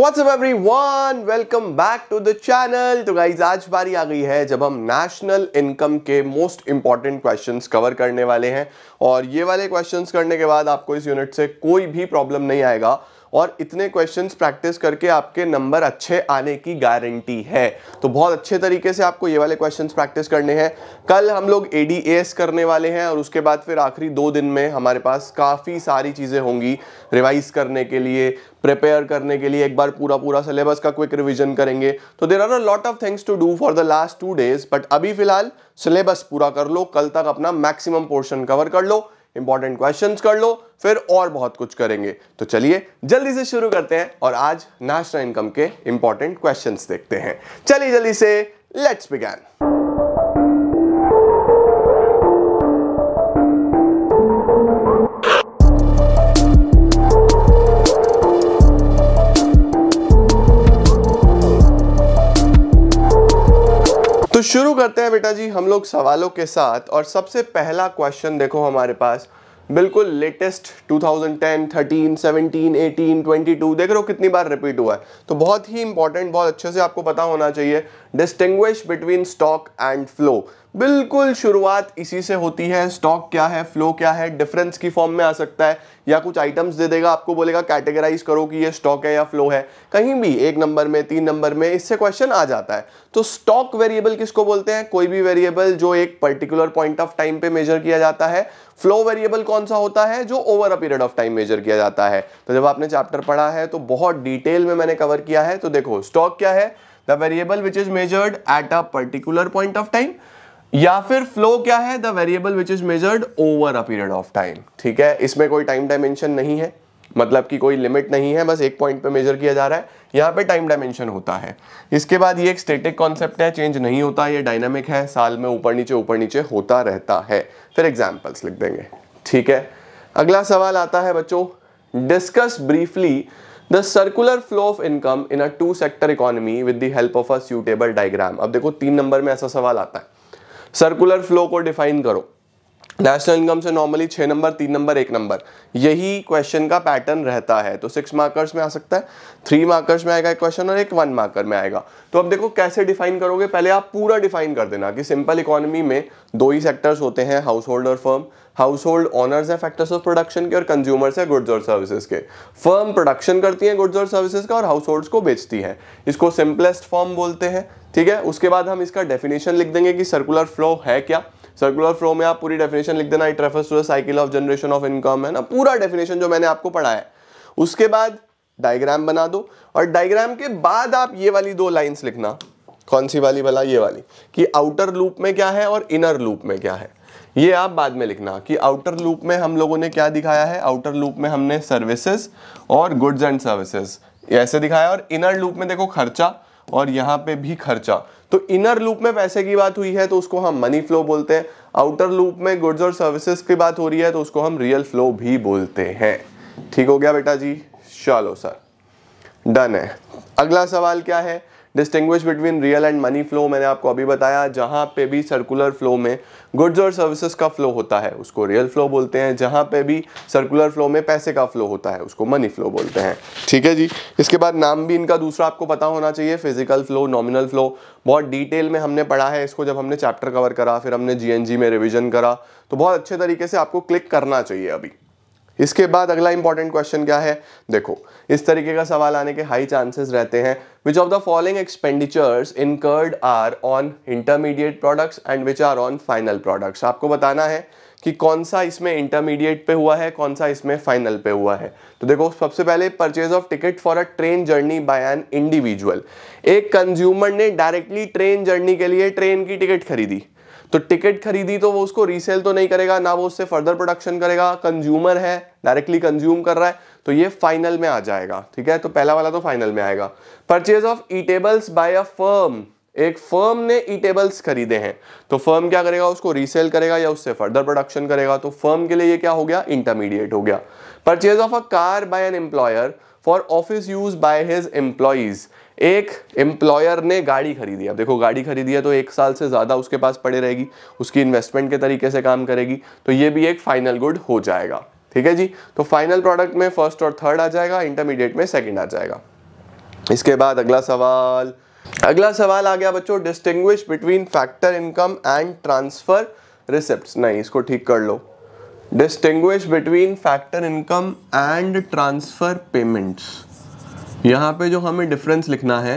What's every one welcome back to the channel तो guys आज बारी आ गई है जब हम नेशनल इनकम के मोस्ट इंपॉर्टेंट क्वेश्चन कवर करने वाले हैं और ये वाले क्वेश्चन करने के बाद आपको इस यूनिट से कोई भी प्रॉब्लम नहीं आएगा और इतने क्वेश्चंस प्रैक्टिस करके आपके नंबर अच्छे आने की गारंटी है तो बहुत अच्छे तरीके से आपको ये वाले क्वेश्चंस प्रैक्टिस करने हैं कल हम लोग ए करने वाले हैं और उसके बाद फिर आखिरी दो दिन में हमारे पास काफ़ी सारी चीज़ें होंगी रिवाइज करने के लिए प्रिपेयर करने के लिए एक बार पूरा पूरा सिलेबस का क्विक रिविजन करेंगे तो there are a lot of things to do for the last two days but अभी फिलहाल सिलेबस पूरा कर लो कल तक अपना मैक्सिमम पोर्शन कवर कर लो इंपॉर्टेंट क्वेश्चन कर लो फिर और बहुत कुछ करेंगे तो चलिए जल्दी से शुरू करते हैं और आज नेशनल इनकम के इंपॉर्टेंट क्वेश्चन देखते हैं चलिए जल्दी से लेट्स बिगैन तो शुरू करते हैं बेटा जी हम लोग सवालों के साथ और सबसे पहला क्वेश्चन देखो हमारे पास बिल्कुल लेटेस्ट 2010, 13, 17, 18, 22 देख रहे हो कितनी बार रिपीट हुआ है तो बहुत ही इंपॉर्टेंट बहुत अच्छे से आपको पता होना चाहिए distinguish between stock and flow बिल्कुल शुरुआत इसी से होती है स्टॉक क्या है फ्लो क्या है डिफरेंस की फॉर्म में आ सकता है या कुछ आइटम्स दे देगा आपको बोलेगा कैटेगराइज करो कि ये स्टॉक है या फ्लो है कहीं भी एक नंबर में तीन नंबर में इससे क्वेश्चन आ जाता है तो स्टॉक वेरिएबल किसको बोलते हैं कोई भी वेरिएबल जो एक पर्टिकुलर पॉइंट ऑफ टाइम पे मेजर किया जाता है फ्लो वेरिएबल कौन सा होता है जो over a period of time measure किया जाता है तो जब आपने चैप्टर पढ़ा है तो बहुत डिटेल में मैंने कवर किया है तो देखो स्टॉक क्या है the variable which is measured at a particular point of time या फिर फ्लो क्या है the variable which is measured over a period of time ठीक है इसमें कोई टाइम डायमेंशन नहीं है मतलब कि कोई लिमिट नहीं है बस एक पॉइंट पे मेजर किया जा रहा है यहाँ पे टाइम डायमेंशन होता है इसके बाद ये एक स्टेटिक कॉन्सेप्ट है चेंज नहीं होता ये डायनामिक है साल में ऊपर नीचे ऊपर नीचे होता रहता है फिर एग्जाम्पल्स लिख देंगे ठीक है अगला सवाल आता है बच्चों discuss briefly the circular flow of income in a two sector economy with the help of a suitable diagram अब देखो तीन नंबर में ऐसा सवाल आता है सर्कुलर फ्लो को डिफाइन करो नेशनल इनकम से नॉर्मली छः नंबर तीन नंबर एक नंबर यही क्वेश्चन का पैटर्न रहता है तो सिक्स मार्कर्स में आ सकता है थ्री मार्कर्स में आएगा एक क्वेश्चन और एक वन मार्कर में आएगा तो अब देखो कैसे डिफाइन करोगे पहले आप पूरा डिफाइन कर देना कि सिंपल इकोनॉमी में दो ही सेक्टर्स होते हैं हाउस होल्ड और फर्म हाउस होल्ड ऑनर्स है फैक्टर्स ऑफ प्रोडक्शन के और कंज्यूमर्स है गुड्स और सर्विसेज के फर्म प्रोडक्शन करती है गुड्स और सर्विसेज का और हाउस होल्ड्स को बेचती है इसको सिंपलेस्ट फॉर्म बोलते हैं ठीक है उसके बाद हम इसका डेफिनेशन लिख देंगे कि सर्कुलर फ्लो है क्या सर्कुलर फ्लो में आप पूरी डेफिनेशन लिख देना it refers to the cycle of generation of income है ना पूरा डेफिनेशन जो मैंने आपको पढ़ा है उसके बाद डायग्राम बना दो और डायग्राम के बाद आप ये वाली दो लाइंस लिखना कौन सी वाली भला ये वाली कि आउटर लूप में क्या है और इनर लूप में क्या है ये आप बाद में लिखना कि आउटर लूप में हम लोगों ने क्या दिखाया है आउटर लूप में हमने सर्विसेज और गुड्स एंड सर्विसेज ऐसे दिखाया और इनर लूप में देखो खर्चा और यहाँ पे भी खर्चा तो इनर लूप में पैसे की बात हुई है तो उसको हम मनी फ्लो बोलते हैं आउटर लूप में गुड्स और सर्विसेज की बात हो रही है तो उसको हम रियल फ्लो भी बोलते हैं ठीक हो गया बेटा जी चलो सर डन है अगला सवाल क्या है distinguish between real and money flow मैंने आपको अभी बताया जहाँ पे भी सर्कुलर फ्लो में गुड्स और सर्विसेज का फ्लो होता है उसको रियल फ्लो बोलते हैं जहाँ पे भी सर्कुलर फ्लो में पैसे का फ्लो होता है उसको मनी फ्लो बोलते हैं ठीक है जी इसके बाद नाम भी इनका दूसरा आपको पता होना चाहिए फिजिकल फ्लो नॉमिनल फ्लो बहुत डिटेल में हमने पढ़ा है इसको जब हमने चैप्टर कवर करा फिर हमने जी में रिविजन करा तो बहुत अच्छे तरीके से आपको क्लिक करना चाहिए अभी इसके बाद अगला इंपॉर्टेंट क्वेश्चन क्या है देखो इस तरीके का सवाल आने के हाई चांसेस रहते हैं which of the following expenditures incurred are on intermediate products and which are on final products आपको बताना है कि कौन सा इसमें इंटरमीडिएट पे हुआ है कौन सा इसमें फाइनल पे हुआ है तो देखो सबसे पहले purchase of ticket for a train journey by an individual एक कंज्यूमर ने डायरेक्टली ट्रेन जर्नी के लिए ट्रेन की टिकट खरीदी तो टिकट खरीदी तो वो उसको रीसेल तो नहीं करेगा ना वो उससे फर्दर प्रोडक्शन करेगा कंज्यूमर है डायरेक्टली कंज्यूम कर रहा है तो ये फाइनल में आ जाएगा ठीक है तो पहला वाला तो फाइनल में आएगा purchase of eatables by a firm एक फर्म ने ईटेबल्स खरीदे हैं तो फर्म क्या करेगा उसको रीसेल करेगा या उससे फर्दर प्रोडक्शन करेगा तो फर्म के लिए ये क्या हो गया इंटरमीडिएट हो गया purchase of a car by an employer for office use by his employees एक एम्प्लॉयर ने गाड़ी खरीदी अब देखो गाड़ी खरीदी है तो एक साल से ज़्यादा उसके पास पड़े रहेगी उसकी इन्वेस्टमेंट के तरीके से काम करेगी तो ये भी एक फाइनल गुड हो जाएगा ठीक है जी तो फाइनल प्रोडक्ट में फर्स्ट और थर्ड आ जाएगा इंटरमीडिएट में सेकेंड आ जाएगा इसके बाद अगला सवाल अगला सवाल आ गया बच्चों distinguish between factor income and transfer receipt नहीं इसको ठीक कर लो distinguish between factor income and transfer payments यहाँ पे जो हमें डिफरेंस लिखना है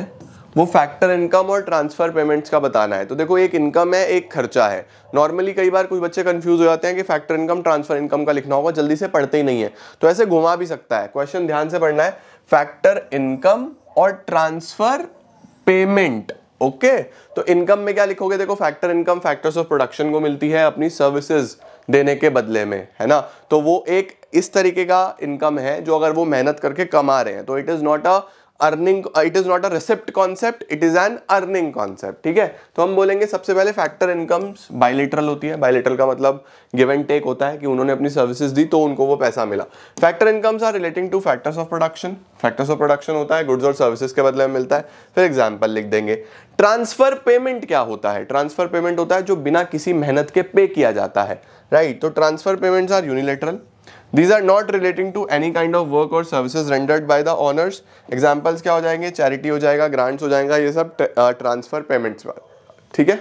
वो फैक्टर इनकम और ट्रांसफ़र पेमेंट्स का बताना है तो देखो एक इनकम है एक खर्चा है नॉर्मली कई बार कुछ बच्चे कंफ्यूज हो जाते हैं कि फैक्टर इनकम ट्रांसफ़र इनकम का लिखना होगा जल्दी से पढ़ते ही नहीं है तो ऐसे घुमा भी सकता है क्वेश्चन ध्यान से पढ़ना है फैक्टर इनकम और ट्रांसफ़र पेमेंट ओके तो इनकम में क्या लिखोगे देखो factor income factors of production को मिलती है अपनी सर्विसेज देने के बदले में है ना तो वो एक इस तरीके का इनकम है जो अगर वो मेहनत करके कमा रहे हैं तो it is not a earning it is not a receipt concept it is an earning concept ठीक है तो हम बोलेंगे सबसे पहले फैक्टर इनकम बाइलेटरल होती है बायोलिटरल का मतलब गिव एंड टेक होता है कि उन्होंने अपनी सर्विसेज दी तो उनको वो पैसा मिला factor incomes are relating to factors of production factors of production होता है गुड्स और सर्विसेज के बदले में मिलता है फिर एग्जाम्पल लिख देंगे ट्रांसफर पेमेंट क्या होता है ट्रांसफर पेमेंट होता है जो बिना किसी मेहनत के पे किया जाता है राइट right? तो transfer payments are unilateral these are not relating to any kind of work और services rendered by the owners examples क्या हो जाएंगे चैरिटी हो जाएगा ग्रांट्स हो जाएगा ये सब ट्रांसफर पेमेंट्स uh, पर ठीक है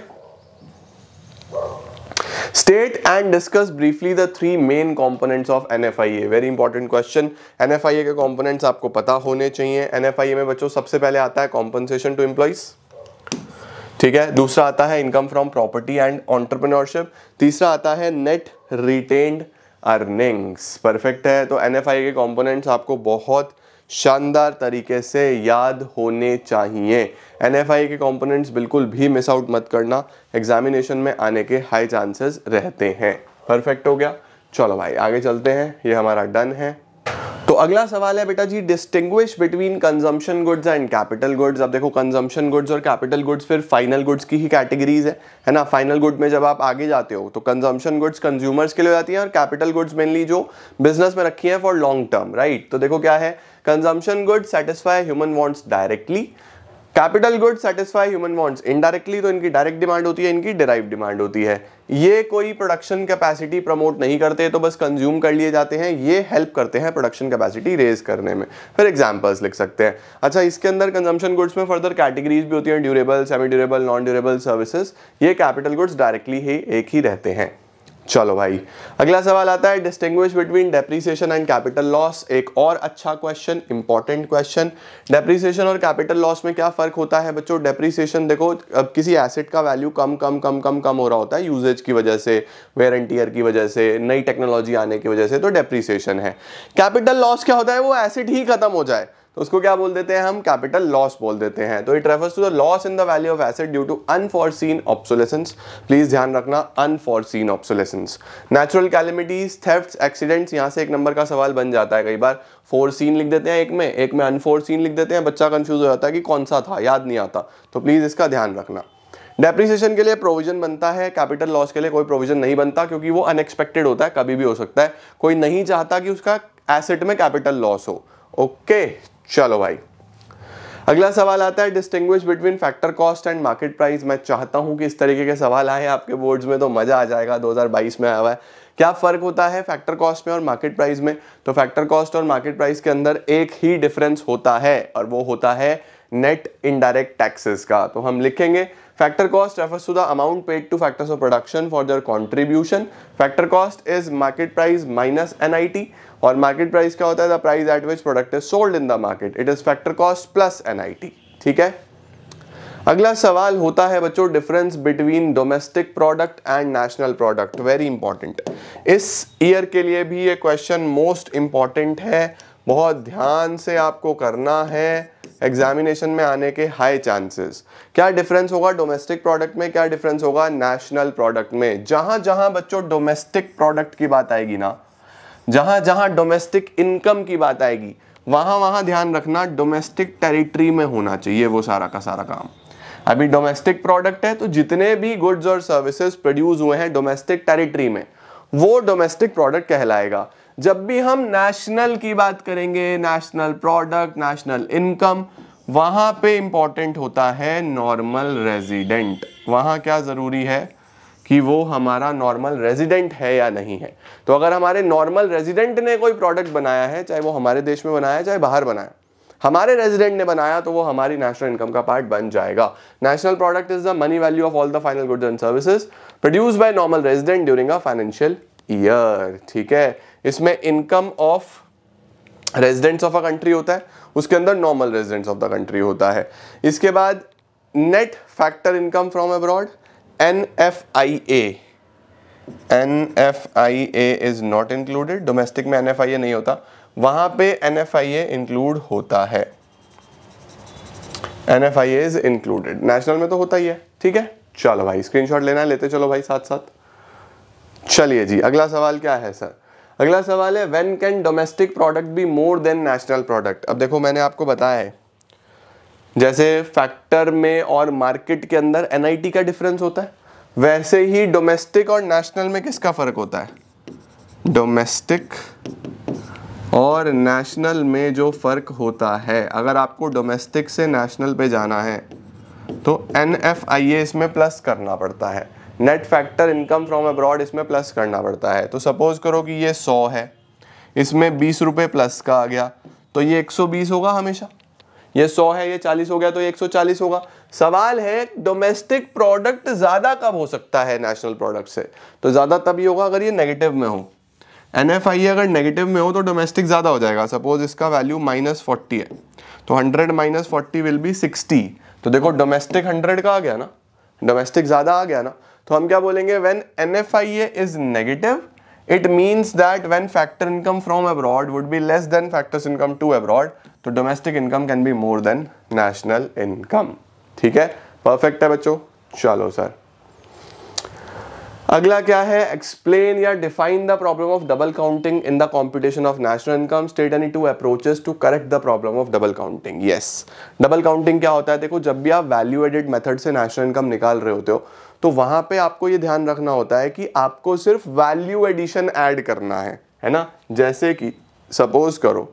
state and discuss briefly the three main components of N F I A very important question N F I A के कॉम्पोनेंट्स आपको पता होने चाहिए एन एफ आई ए में बच्चों सबसे पहले आता है कॉम्पनसेशन टू एम्प्लॉइज ठीक है दूसरा आता है income from property and entrepreneurship तीसरा आता है नेट रिटेन्ड अर्निंग्स परफेक्ट है तो एन के कॉम्पोनेंट्स आपको बहुत शानदार तरीके से याद होने चाहिए एन के कॉम्पोनेंट्स बिल्कुल भी मिस आउट मत करना एग्जामिनेशन में आने के हाई चांसेस रहते हैं परफेक्ट हो गया चलो भाई आगे चलते हैं ये हमारा डन है अगला सवाल है बेटा जी distinguish between consumption goods and capital goods अब देखो कंजम्पशन गुड्स और कैपिटल गुड्स फिर फाइनल गुड्स की ही कैटेगरीज है है ना फाइनल गुड में जब आप आगे जाते हो तो कंजम्पशन गुड्स कंज्यूमर्स के लिए हो जाती हैं और कैपिटल गुड्स मेनली जो बिजनेस में रखी है फॉर लॉन्ग टर्म राइट तो देखो क्या है consumption goods satisfy human wants directly capital goods satisfy human wants indirectly तो इनकी डायरेक्ट डिमांड होती है इनकी डिराइव डिमांड होती है ये कोई प्रोडक्शन कैपेसिटी प्रमोट नहीं करते तो बस कंज्यूम कर लिए जाते हैं ये हेल्प करते हैं प्रोडक्शन कैपेसिटी रेज करने में फिर एग्जाम्पल्स लिख सकते हैं अच्छा इसके अंदर कंजम्पशन गुड्स में फर्दर कैटेगरीज भी होती हैं durable semi durable non durable services ये कैपिटल गुड्स डायरेक्टली ही एक ही रहते हैं चलो भाई अगला सवाल आता है distinguish between depreciation and capital loss एक और अच्छा क्वेश्चन इंपॉर्टेंट क्वेश्चन डेप्रीसिएशन और कैपिटल लॉस में क्या फर्क होता है बच्चों डेप्रीसिएशन देखो अब किसी एसेट का वैल्यू कम कम कम कम कम हो रहा होता है यूजेज की वजह से वेयर एंड की वजह से नई टेक्नोलॉजी आने की वजह से तो डेप्रीसिएशन है कैपिटल लॉस क्या होता है वो एसेट ही खत्म हो जाए उसको क्या बोल देते हैं हम कैपिटल लॉस बोल देते हैं तो it refers to the loss in the value of asset due to unforeseen obsolescence please ध्यान रखना unforeseen obsolescence natural calamities theft accidents यहाँ से एक नंबर का सवाल बन जाता है कई बार फोरसीन लिख देते हैं एक में एक में अनफोरसीन लिख देते हैं बच्चा कंफ्यूज हो जाता है कि कौन सा था याद नहीं आता तो प्लीज़ इसका ध्यान रखना डेप्रिसिएशन के लिए प्रोविजन बनता है कैपिटल लॉस के लिए कोई प्रोविजन नहीं बनता क्योंकि वो अनएक्सपेक्टेड होता है कभी भी हो सकता है कोई नहीं चाहता कि उसका एसेट में कैपिटल लॉस हो ओके okay. चलो भाई अगला सवाल आता है distinguish between factor cost and market price मैं चाहता हूं कि इस तरीके के सवाल आए आपके बोर्ड्स में तो मज़ा आ जाएगा 2022 में आया हुआ है क्या फ़र्क होता है फैक्टर कॉस्ट में और मार्केट प्राइस में तो फैक्टर कॉस्ट और मार्केट प्राइस के अंदर एक ही डिफरेंस होता है और वो होता है नेट इनडायरेक्ट टैक्सेस का तो हम लिखेंगे factor cost refers to the amount paid to factors of production for their contribution factor cost is market price minus N और मार्केट प्राइस क्या होता है the price at which product is sold in the market it is factor cost plus NIT ठीक है अगला सवाल होता है बच्चों difference between domestic product and national product very important इस ईयर के लिए भी ये क्वेश्चन मोस्ट इम्पॉर्टेंट है बहुत ध्यान से आपको करना है एग्जामिनेशन में आने के हाई चांसेस क्या डिफरेंस होगा डोमेस्टिक प्रोडक्ट में क्या डिफरेंस होगा नेशनल प्रोडक्ट में जहां जहां बच्चों डोमेस्टिक प्रोडक्ट की बात आएगी ना जहां जहां डोमेस्टिक इनकम की बात आएगी वहां वहां ध्यान रखना डोमेस्टिक टेरिटरी में होना चाहिए वो सारा का सारा काम अभी डोमेस्टिक प्रोडक्ट है तो जितने भी गुड्स और सर्विसेज प्रोड्यूस हुए हैं डोमेस्टिक टेरिटरी में वो डोमेस्टिक प्रोडक्ट कहलाएगा जब भी हम नेशनल की बात करेंगे नेशनल प्रोडक्ट नेशनल इनकम वहां पे इंपॉर्टेंट होता है नॉर्मल रेजिडेंट वहां क्या ज़रूरी है कि वो हमारा नॉर्मल रेजिडेंट है या नहीं है तो अगर हमारे नॉर्मल रेजिडेंट ने कोई प्रोडक्ट बनाया है चाहे वो हमारे देश में बनाया चाहे बाहर बनाया हमारे रेजिडेंट ने बनाया तो वो हमारी नेशनल इनकम का पार्ट बन जाएगा national product is the money value of all the final goods and services produce by normal resident during a financial year ठीक है इसमें income of residents of a country होता है उसके अंदर normal residents of the country होता है इसके बाद net factor income from abroad N F I A N F I A is not included domestic में एन एफ आई ए नहीं होता वहां पे N F I A include होता है N F I A is included national में तो होता ही है ठीक है चलो भाई स्क्रीनशॉट लेना है लेते चलो भाई साथ साथ चलिए जी अगला सवाल क्या है सर अगला सवाल है when can domestic product be more than national product अब देखो मैंने आपको बताया है जैसे फैक्टर में और मार्केट के अंदर एन का डिफरेंस होता है वैसे ही डोमेस्टिक और नेशनल में किसका फ़र्क होता है डोमेस्टिक और नेशनल में जो फ़र्क होता है अगर आपको डोमेस्टिक से नेशनल पे जाना है तो एन एफ आई ए इसमें प्लस करना पड़ता है net factor income from abroad इसमें प्लस करना पड़ता है तो सपोज़ करो कि ये सौ है इसमें बीस रुपये प्लस का आ गया तो ये एक सौ बीस होगा हमेशा ये 100 है ये 40 हो गया तो ये 140 होगा सवाल है डोमेस्टिक प्रोडक्ट ज़्यादा कब हो सकता है नेशनल प्रोडक्ट से तो ज़्यादा तभी होगा अगर ये नेगेटिव में हो एन एफ आई अगर नेगेटिव में हो तो डोमेस्टिक ज़्यादा हो जाएगा सपोज इसका वैल्यू माइनस फोर्टी है तो hundred minus forty will be sixty तो देखो डोमेस्टिक हंड्रेड का आ गया ना डोमेस्टिक ज़्यादा आ गया ना तो हम क्या बोलेंगे when N F I A is negative it means that when factor income from abroad would be less than factors income to abroad तो domestic income can be more than national income ठीक है perfect है बच्चों चलो sir अगला क्या है explain या define the problem of double counting in the competition of national income state any two approaches to correct the problem of double counting yes double counting क्या होता है देखो जब भी आप वैल्यू एडेड मेथड से नेशनल इनकम निकाल रहे होते हो तो वहां पे आपको ये ध्यान रखना होता है कि आपको सिर्फ वैल्यू एडिशन ऐड करना है है ना जैसे कि सपोज करो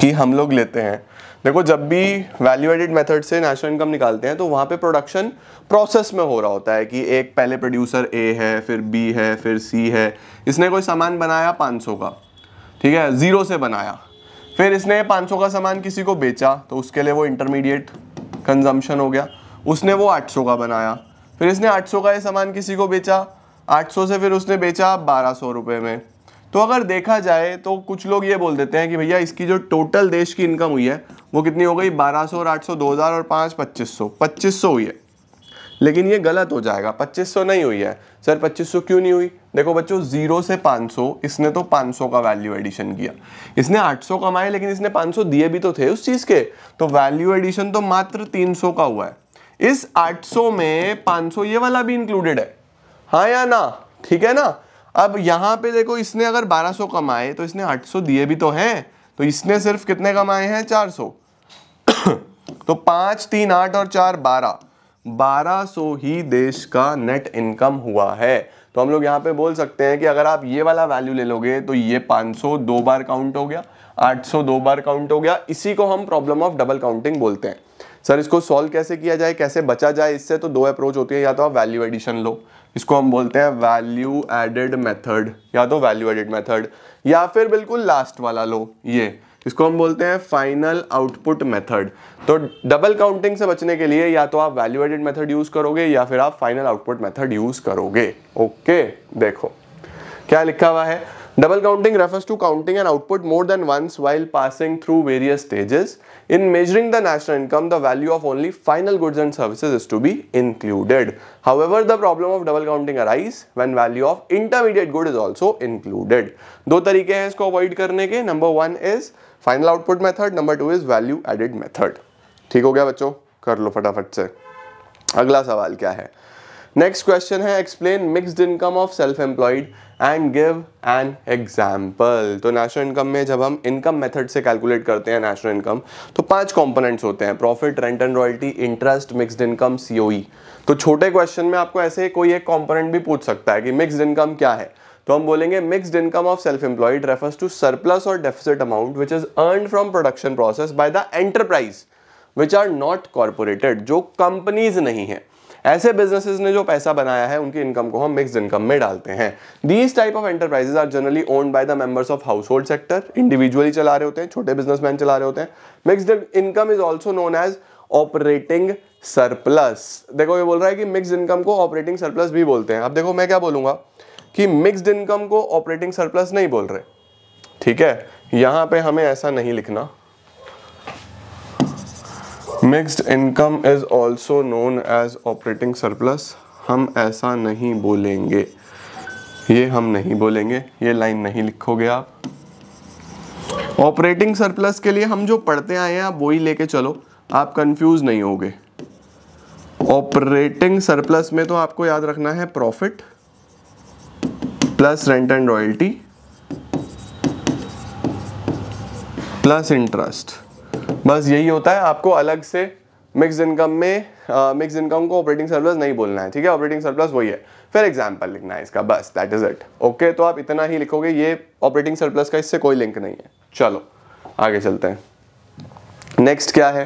कि हम लोग लेते हैं देखो जब भी वैल्यू एडेड मेथड से नेशनल इनकम निकालते हैं तो वहाँ पे प्रोडक्शन प्रोसेस में हो रहा होता है कि एक पहले प्रोड्यूसर ए है फिर बी है फिर सी है इसने कोई सामान बनाया 500 का ठीक है ज़ीरो से बनाया फिर इसने 500 का सामान किसी को बेचा तो उसके लिए वो इंटरमीडिएट कंजम्पशन हो गया उसने वो आठ का बनाया फिर इसने आठ का ये सामान किसी को बेचा आठ से फिर उसने बेचा बारह सौ रुपये में तो अगर देखा जाए तो कुछ लोग ये बोल देते हैं कि भैया इसकी जो टोटल देश की इनकम हुई है वो कितनी हो गई 1200 और 800 2000 और 5 2500 2500 हुई है लेकिन ये गलत हो जाएगा 2500 नहीं हुई है सर 2500 क्यों नहीं हुई देखो बच्चों जीरो से 500 इसने तो 500 का वैल्यू एडिशन किया इसने 800 कमाए लेकिन इसने 500 दिए भी तो थे उस चीज़ के तो वैल्यू एडिशन तो मात्र 300 का हुआ है इस 800 में 500 ये वाला भी इंक्लूडेड है हाँ या ना ठीक है ना अब यहाँ पे देखो इसने अगर 1200 कमाए तो इसने 800 दिए भी तो हैं तो इसने सिर्फ कितने कमाए हैं 400 तो पाँच तीन आठ और चार बारह बारह सो ही देश का नेट इनकम हुआ है तो हम लोग यहाँ पे बोल सकते हैं कि अगर आप ये वाला वैल्यू ले लोगे तो ये 500 दो बार काउंट हो गया 800 दो बार काउंट हो गया इसी को हम प्रॉब्लम ऑफ डबल काउंटिंग बोलते हैं सर इसको सॉल्व कैसे किया जाए कैसे बचा जाए इससे तो दो अप्रोच होती है या तो आप वैल्यू एडिशन लो इसको हम बोलते हैं वैल्यू एडेड मेथड या तो वैल्यू एडेड मेथड या फिर बिल्कुल लास्ट वाला लो ये इसको हम बोलते हैं फाइनल आउटपुट मेथड तो डबल काउंटिंग से बचने के लिए या तो आप वैल्यू एडेड मेथड यूज़ करोगे या फिर आप फाइनल आउटपुट मेथड यूज़ करोगे ओके देखो क्या लिखा हुआ है Double counting refers to counting an output more than once while passing through various stages. In measuring the national income, the value of only final goods and services is to be included. However, the problem of double counting arises when value of intermediate good is also included. दो तरीके हैं इसको avoid करने के number one is final output method number two is value added method ठीक हो गया बच्चों कर लो फटाफट से अगला सवाल क्या है नेक्स्ट क्वेश्चन है explain mixed income of self employed and give an example तो नेशनल इनकम में जब हम इनकम मेथड से कैलकुलेट करते हैं नेशनल इनकम तो पांच कंपोनेंट्स होते हैं profit rent and royalty interest mixed income सी तो छोटे क्वेश्चन में आपको ऐसे कोई एक कॉम्पोनेंट भी पूछ सकता है कि मिक्सड इनकम क्या है तो हम बोलेंगे mixed income of self employed refers to surplus और deficit amount which is earn from production process by the enterprise which are not corporated जो कंपनीज नहीं है ऐसे बिजनेसेस ने जो पैसा बनाया है उनकी इनकम को हम मिक्स इनकम में डालते हैं these type of enterprises are generally owned by the members of household sector individually चला रहे होते हैं छोटे बिजनेसमैन चला रहे होते हैं mixed income is also known as operating surplus देखो ये बोल रहा है कि मिक्सड इनकम को ऑपरेटिंग सरप्लस भी बोलते हैं अब देखो मैं क्या बोलूंगा कि मिक्सड इनकम को ऑपरेटिंग सरप्लस नहीं बोल रहे ठीक है यहां पे हमें ऐसा नहीं लिखना mixed income is also known as operating surplus हम ऐसा नहीं बोलेंगे ये हम नहीं बोलेंगे ये लाइन नहीं लिखोगे आप ऑपरेटिंग सरप्लस के लिए हम जो पढ़ते आए हैं आप वही लेके चलो आप कंफ्यूज नहीं होगे ऑपरेटिंग सरप्लस में तो आपको याद रखना है profit plus rent and royalty plus interest बस यही होता है आपको अलग से मिक्स इनकम में मिक्स इनकम को ऑपरेटिंग सरप्लस नहीं बोलना है ठीक है ऑपरेटिंग सरप्लस वही है फिर एग्जाम्पल लिखना है इसका बस दैट इज इट ओके तो आप इतना ही लिखोगे ये ऑपरेटिंग सरप्लस का इससे कोई लिंक नहीं है चलो आगे चलते हैं नेक्स्ट क्या है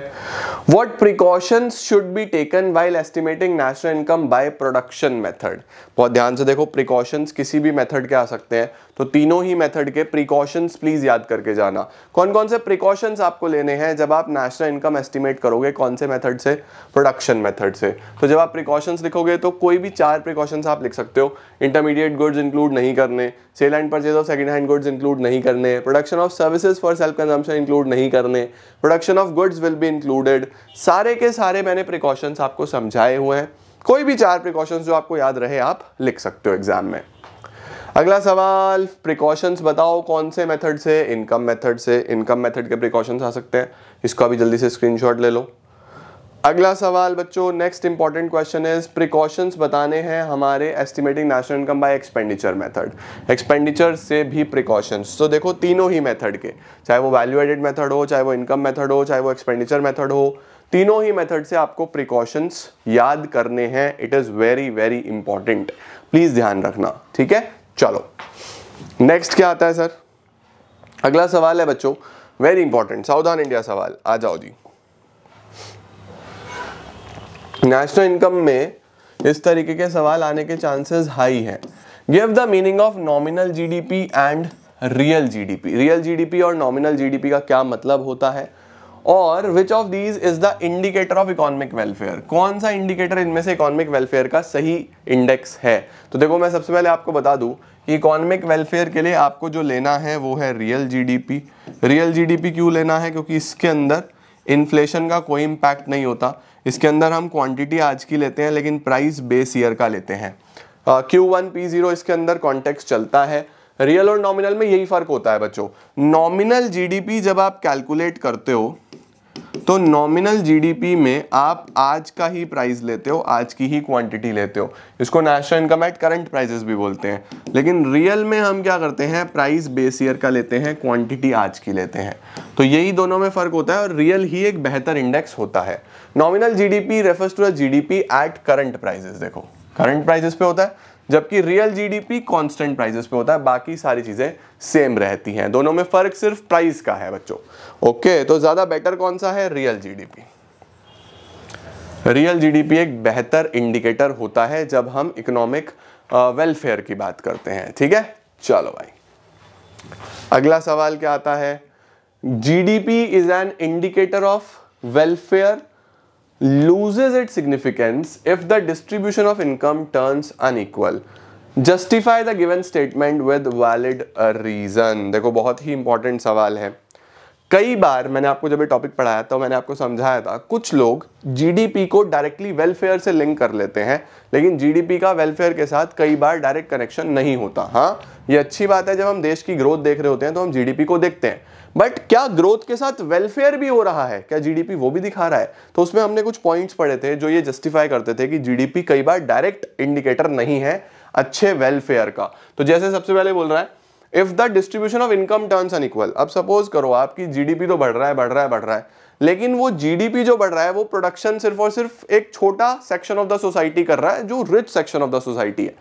what precautions should be taken while estimating national income by production method बहुत ध्यान से देखो प्रिकॉशंस किसी भी मेथड के आ सकते हैं तो तीनों ही मेथड के प्रिकॉशंस प्लीज़ याद करके जाना कौन कौन से प्रिकॉशंस आपको लेने हैं जब आप नेशनल इनकम एस्टिमेट करोगे कौन से मेथड से प्रोडक्शन मेथड से तो जब आप प्रिकॉशंस लिखोगे तो कोई भी चार प्रिकॉशंस आप लिख सकते हो इंटरमीडिएट गुड्स इंक्लूड नहीं करने sale and purchase of second hand goods include नहीं करने production of services for self consumption include नहीं करने production of goods will be included सारे के सारे मैंने प्रिकॉशंस आपको समझाए हुए हैं कोई भी चार प्रिकॉशंस जो आपको याद रहे आप लिख सकते हो एग्जाम में अगला सवाल प्रिकॉशंस बताओ कौन से मेथड से इनकम मेथड से इनकम मेथड के प्रिकॉशंस आ सकते हैं इसको अभी जल्दी से स्क्रीनशॉट ले लो अगला सवाल बच्चों next important question is precautions बताने हैं हमारे estimating national income by expenditure method expenditure से भी प्रिकॉशंस तो देखो तीनों ही मेथड के चाहे वो वैल्यू एडेड मेथड हो चाहे वो इनकम मेथड हो चाहे वो एक्सपेंडिचर मेथड हो तीनों ही मेथड से आपको प्रिकॉशंस याद करने हैं it is very very important please ध्यान रखना ठीक है चलो नेक्स्ट क्या आता है सर अगला सवाल है बच्चों वेरी इंपॉर्टेंट साउदान इंडिया सवाल आ जाओ जी नेशनल इनकम में इस तरीके के सवाल आने के चांसेस हाई है give the meaning of nominal GDP and real GDP real GDP और नॉमिनल जीडीपी का क्या मतलब होता है और which of these is the indicator of economic welfare कौन सा इंडिकेटर इनमें से इकोनॉमिक वेलफेयर का सही इंडेक्स है तो देखो मैं सबसे पहले आपको बता दूं कि इकोनॉमिक वेलफेयर के लिए आपको जो लेना है वो है रियल जीडीपी रियल जीडीपी क्यों लेना है क्योंकि इसके अंदर इन्फ्लेशन का कोई इम्पैक्ट नहीं होता इसके अंदर हम क्वान्टिटी आज की लेते हैं लेकिन प्राइस बेस ईयर का लेते हैं क्यू वन पी जीरो इसके अंदर कॉन्टेक्स चलता है रियल और नॉमिनल में यही फर्क होता है बच्चों नॉमिनल जीडीपी जब आप कैलकुलेट करते हो तो नॉमिनल जीडीपी में आप आज का ही प्राइस लेते हो आज की ही क्वांटिटी लेते हो इसको national income at current prices भी बोलते हैं लेकिन रियल में हम क्या करते हैं प्राइस बेस ईयर का लेते हैं क्वांटिटी आज की लेते हैं तो यही दोनों में फ़र्क होता है और रियल ही एक बेहतर इंडेक्स होता है nominal G D P refers to a G D P at current prices देखो करंट प्राइजेस पे होता है जबकि रियल जीडीपी कांस्टेंट प्राइजेस पे होता है बाकी सारी चीज़ें सेम रहती हैं दोनों में फ़र्क सिर्फ प्राइस का है बच्चों ओके तो ज़्यादा बेटर कौन सा है रियल जीडीपी रियल जीडीपी एक बेहतर इंडिकेटर होता है जब हम इकोनॉमिक वेलफेयर की बात करते हैं ठीक है चलो भाई अगला सवाल क्या आता है GDP is an indicator of welfare loses its significance if the distribution of income turns unequal. Justify the given statement with valid reason. देखो बहुत ही important सवाल है कई बार मैंने आपको जब ये टॉपिक पढ़ाया था तो मैंने आपको समझाया था कुछ लोग जीडीपी को डायरेक्टली वेलफेयर से लिंक कर लेते हैं लेकिन जीडीपी का वेलफेयर के साथ कई बार डायरेक्ट कनेक्शन नहीं होता हाँ ये अच्छी बात है जब हम देश की ग्रोथ देख रहे होते हैं तो हम जीडीपी को देखते हैं बट क्या ग्रोथ के साथ वेलफेयर भी हो रहा है क्या जीडीपी वो भी दिखा रहा है तो उसमें हमने कुछ पॉइंट्स पढ़े थे जो ये जस्टिफाई करते थे कि जीडीपी कई बार डायरेक्ट इंडिकेटर नहीं है अच्छे वेलफेयर का तो जैसे सबसे पहले बोल रहा है if the distribution of income turns equal अब सपोज करो आपकी जीडीपी तो बढ़ रहा है बढ़ रहा है बढ़ रहा है लेकिन वो जीडीपी जो बढ़ रहा है वो प्रोडक्शन सिर्फ और सिर्फ एक छोटा सेक्शन ऑफ द सोसाइटी कर रहा है जो rich section of the society है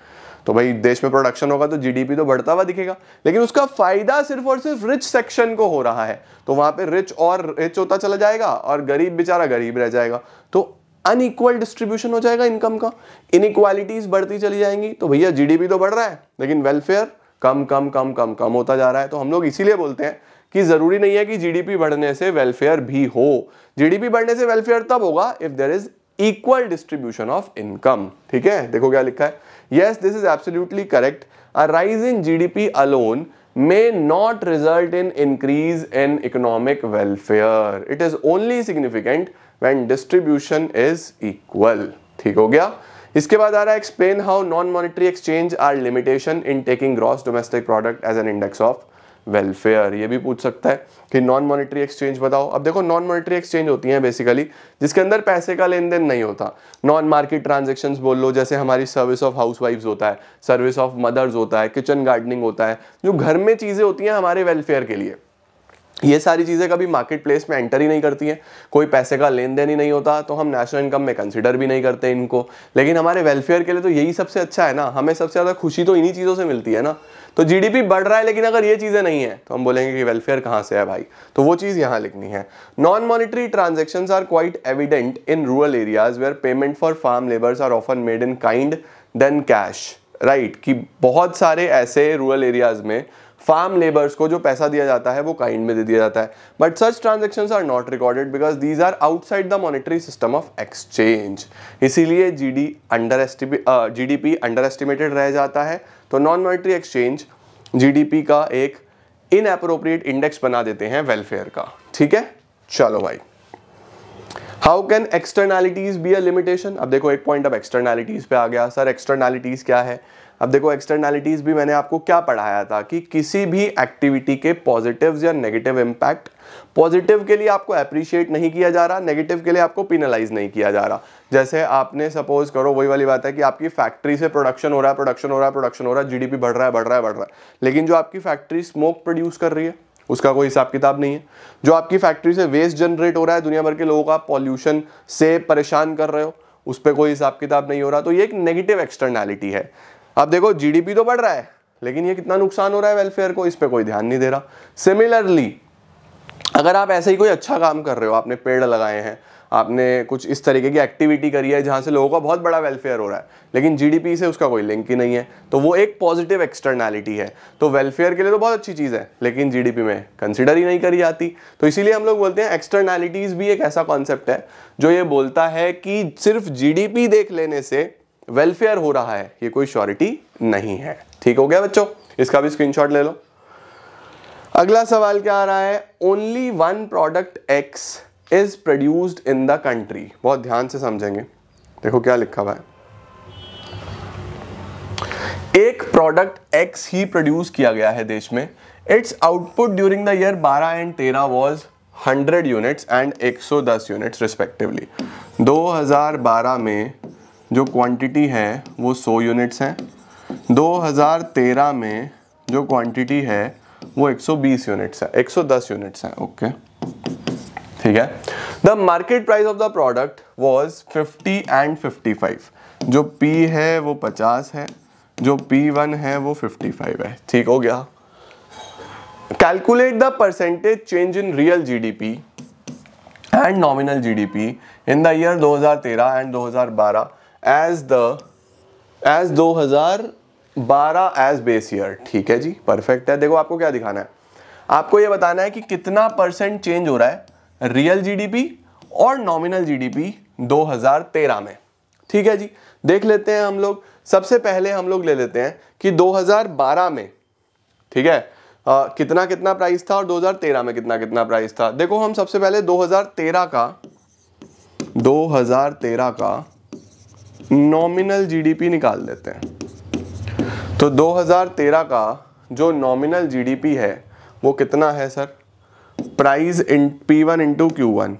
तो भाई देश में प्रोडक्शन होगा तो जीडीपी तो बढ़ता हुआ दिखेगा लेकिन उसका फायदा सिर्फ और सिर्फ रिच सेक्शन को हो रहा है तो वहां पे रिच और रिच होता चला जाएगा और गरीब बेचारा गरीब रह जाएगा तो अनइक्वल डिस्ट्रीब्यूशन हो जाएगा इनकम का इनइक्वालिटीज बढ़ती चली जाएंगी तो भैया जीडीपी तो बढ़ रहा है लेकिन वेलफेयर कम कम कम कम कम होता जा रहा है तो हम लोग इसीलिए बोलते हैं कि जरूरी नहीं है कि जीडीपी बढ़ने से वेलफेयर भी हो जीडीपी बढ़ने से वेलफेयर तब होगा if there is equal distribution of income ठीक है देखो क्या लिखा है yes this is absolutely correct a rise in GDP alone may not result in increase in economic welfare it is only significant when distribution is equal ठीक हो गया इसके बाद आ रहा है explain how non monetary exchange are limitation in taking gross domestic product as an index of welfare ये भी पूछ सकता है कि नॉन मॉनिटरी एक्सचेंज बताओ अब देखो नॉन मॉनिटरी एक्सचेंज होती हैं बेसिकली जिसके अंदर पैसे का लेन देन नहीं होता नॉन मार्केट ट्रांजेक्शन बोल लो जैसे हमारी सर्विस ऑफ हाउस होता है सर्विस ऑफ मदर्स होता है किचन गार्डनिंग होता है जो घर में चीज़ें होती हैं हमारे वेलफेयर के लिए ये सारी चीज़ें कभी मार्केट प्लेस में एंटर ही नहीं करती हैं कोई पैसे का लेन देन ही नहीं होता तो हम नेशनल इनकम में कंसिडर भी नहीं करते इनको लेकिन हमारे वेलफेयर के लिए तो यही सबसे अच्छा है ना हमें सबसे ज़्यादा खुशी तो इन्हीं चीज़ों से मिलती है ना तो जीडीपी बढ़ रहा है लेकिन अगर ये चीज़ें नहीं है तो हम बोलेंगे कि वेलफेयर कहाँ से है भाई तो वो चीज़ यहाँ लिखनी है non monetary transaction are quite evident in rural areas where payment for farm labours are often made in kind then cash right कि बहुत सारे ऐसे रूरल एरियाज में फार्म लेबर्स को जो पैसा दिया जाता है वो काइंड में दे दिया जाता है but such transaction are not recorded because these are outside the monetary system of exchange इसीलिए G D under estimate G D P under estimated रह जाता है तो non monetary exchange G D P का एक इनअप्रोप्रिएट इंडेक्स बना देते हैं वेलफेयर का ठीक है चलो भाई how can externalities be a limitation अब देखो एक पॉइंट अब एक्सटर्नैलिटीज पे आ गया सर एक्सटर्नैलिटीज क्या है अब देखो एक्सटर्नैलिटीज़ भी मैंने आपको क्या पढ़ाया था कि किसी भी एक्टिविटी के पॉजिटिव या नेगेटिव इम्पैक्ट पॉजिटिव के लिए आपको अप्रिशिएट नहीं किया जा रहा नेगेटिव के लिए आपको पिनलाइज नहीं किया जा रहा जैसे आपने सपोज करो वही वाली बात है कि आपकी फैक्ट्री से प्रोडक्शन हो रहा है प्रोडक्शन हो रहा है प्रोडक्शन हो रहा है जीडीपी बढ़ रहा है बढ़ रहा है बढ़ रहा है लेकिन जो आपकी फैक्ट्री स्मोक प्रोड्यूस कर रही है उसका कोई हिसाब किताब नहीं है जो आपकी फैक्ट्री से वेस्ट जनरेट हो रहा है दुनिया भर के लोगों का पॉल्यूशन से परेशान कर रहे हो उस पर कोई हिसाब किताब नहीं हो रहा तो ये एक नेगेटिव एक्सटर्नैलिटी है अब देखो जीडीपी तो बढ़ रहा है लेकिन ये कितना नुकसान हो रहा है वेलफेयर को इस पर कोई ध्यान नहीं दे रहा सिमिलरली अगर आप ऐसे ही कोई अच्छा काम कर रहे हो आपने पेड़ लगाए हैं आपने कुछ इस तरीके की एक्टिविटी करी है जहाँ से लोगों का बहुत बड़ा वेलफेयर हो रहा है लेकिन जीडीपी से उसका कोई लिंक ही नहीं है तो वो एक पॉजिटिव एक्सटर्नैलिटी है तो वेलफेयर के लिए तो बहुत अच्छी चीज़ है लेकिन जीडीपी में कंसिडर ही नहीं करी जाती तो इसीलिए हम लोग बोलते हैं एक्सटर्नैलिटीज़ भी एक ऐसा कॉन्सेप्ट है जो ये बोलता है कि सिर्फ जी देख लेने से वेलफेयर हो रहा है ये कोई श्योरिटी नहीं है ठीक हो गया बच्चों इसका भी स्क्रीनशॉट ले लो अगला सवाल क्या आ रहा है only one product X is produced in the country बहुत ध्यान से समझेंगे देखो क्या लिखा हुआ है एक प्रोडक्ट एक्स ही प्रोड्यूस किया गया है देश में its output during the year 12 and 13 was 100 units and 110 units respectively 2012 में जो क्वांटिटी है वो 100 यूनिट्स हैं 2013 में जो क्वांटिटी है वो 120 यूनिट्स है 110 यूनिट्स हैं ओके ठीक है the market price of the product was 50 and 55 जो P है वो 50 है जो P1 है वो 55 है ठीक हो गया calculate the percentage change in real GDP and nominal GDP in the year 2013 and 2012 as the as 2012 as base year ठीक है जी परफेक्ट है देखो आपको क्या दिखाना है आपको ये बताना है कि कितना परसेंट चेंज हो रहा है रियल जीडीपी और नॉमिनल जीडीपी 2013 में ठीक है जी देख लेते हैं हम लोग सबसे पहले हम लोग ले लेते हैं कि 2012 में ठीक है आ, कितना कितना प्राइस था और 2013 में कितना कितना प्राइस था देखो हम सबसे पहले 2013 का 2013 का नॉमिनल जीडीपी निकाल देते हैं तो 2013 का जो नॉमिनल जीडीपी है वो कितना है sir price in P one into Q one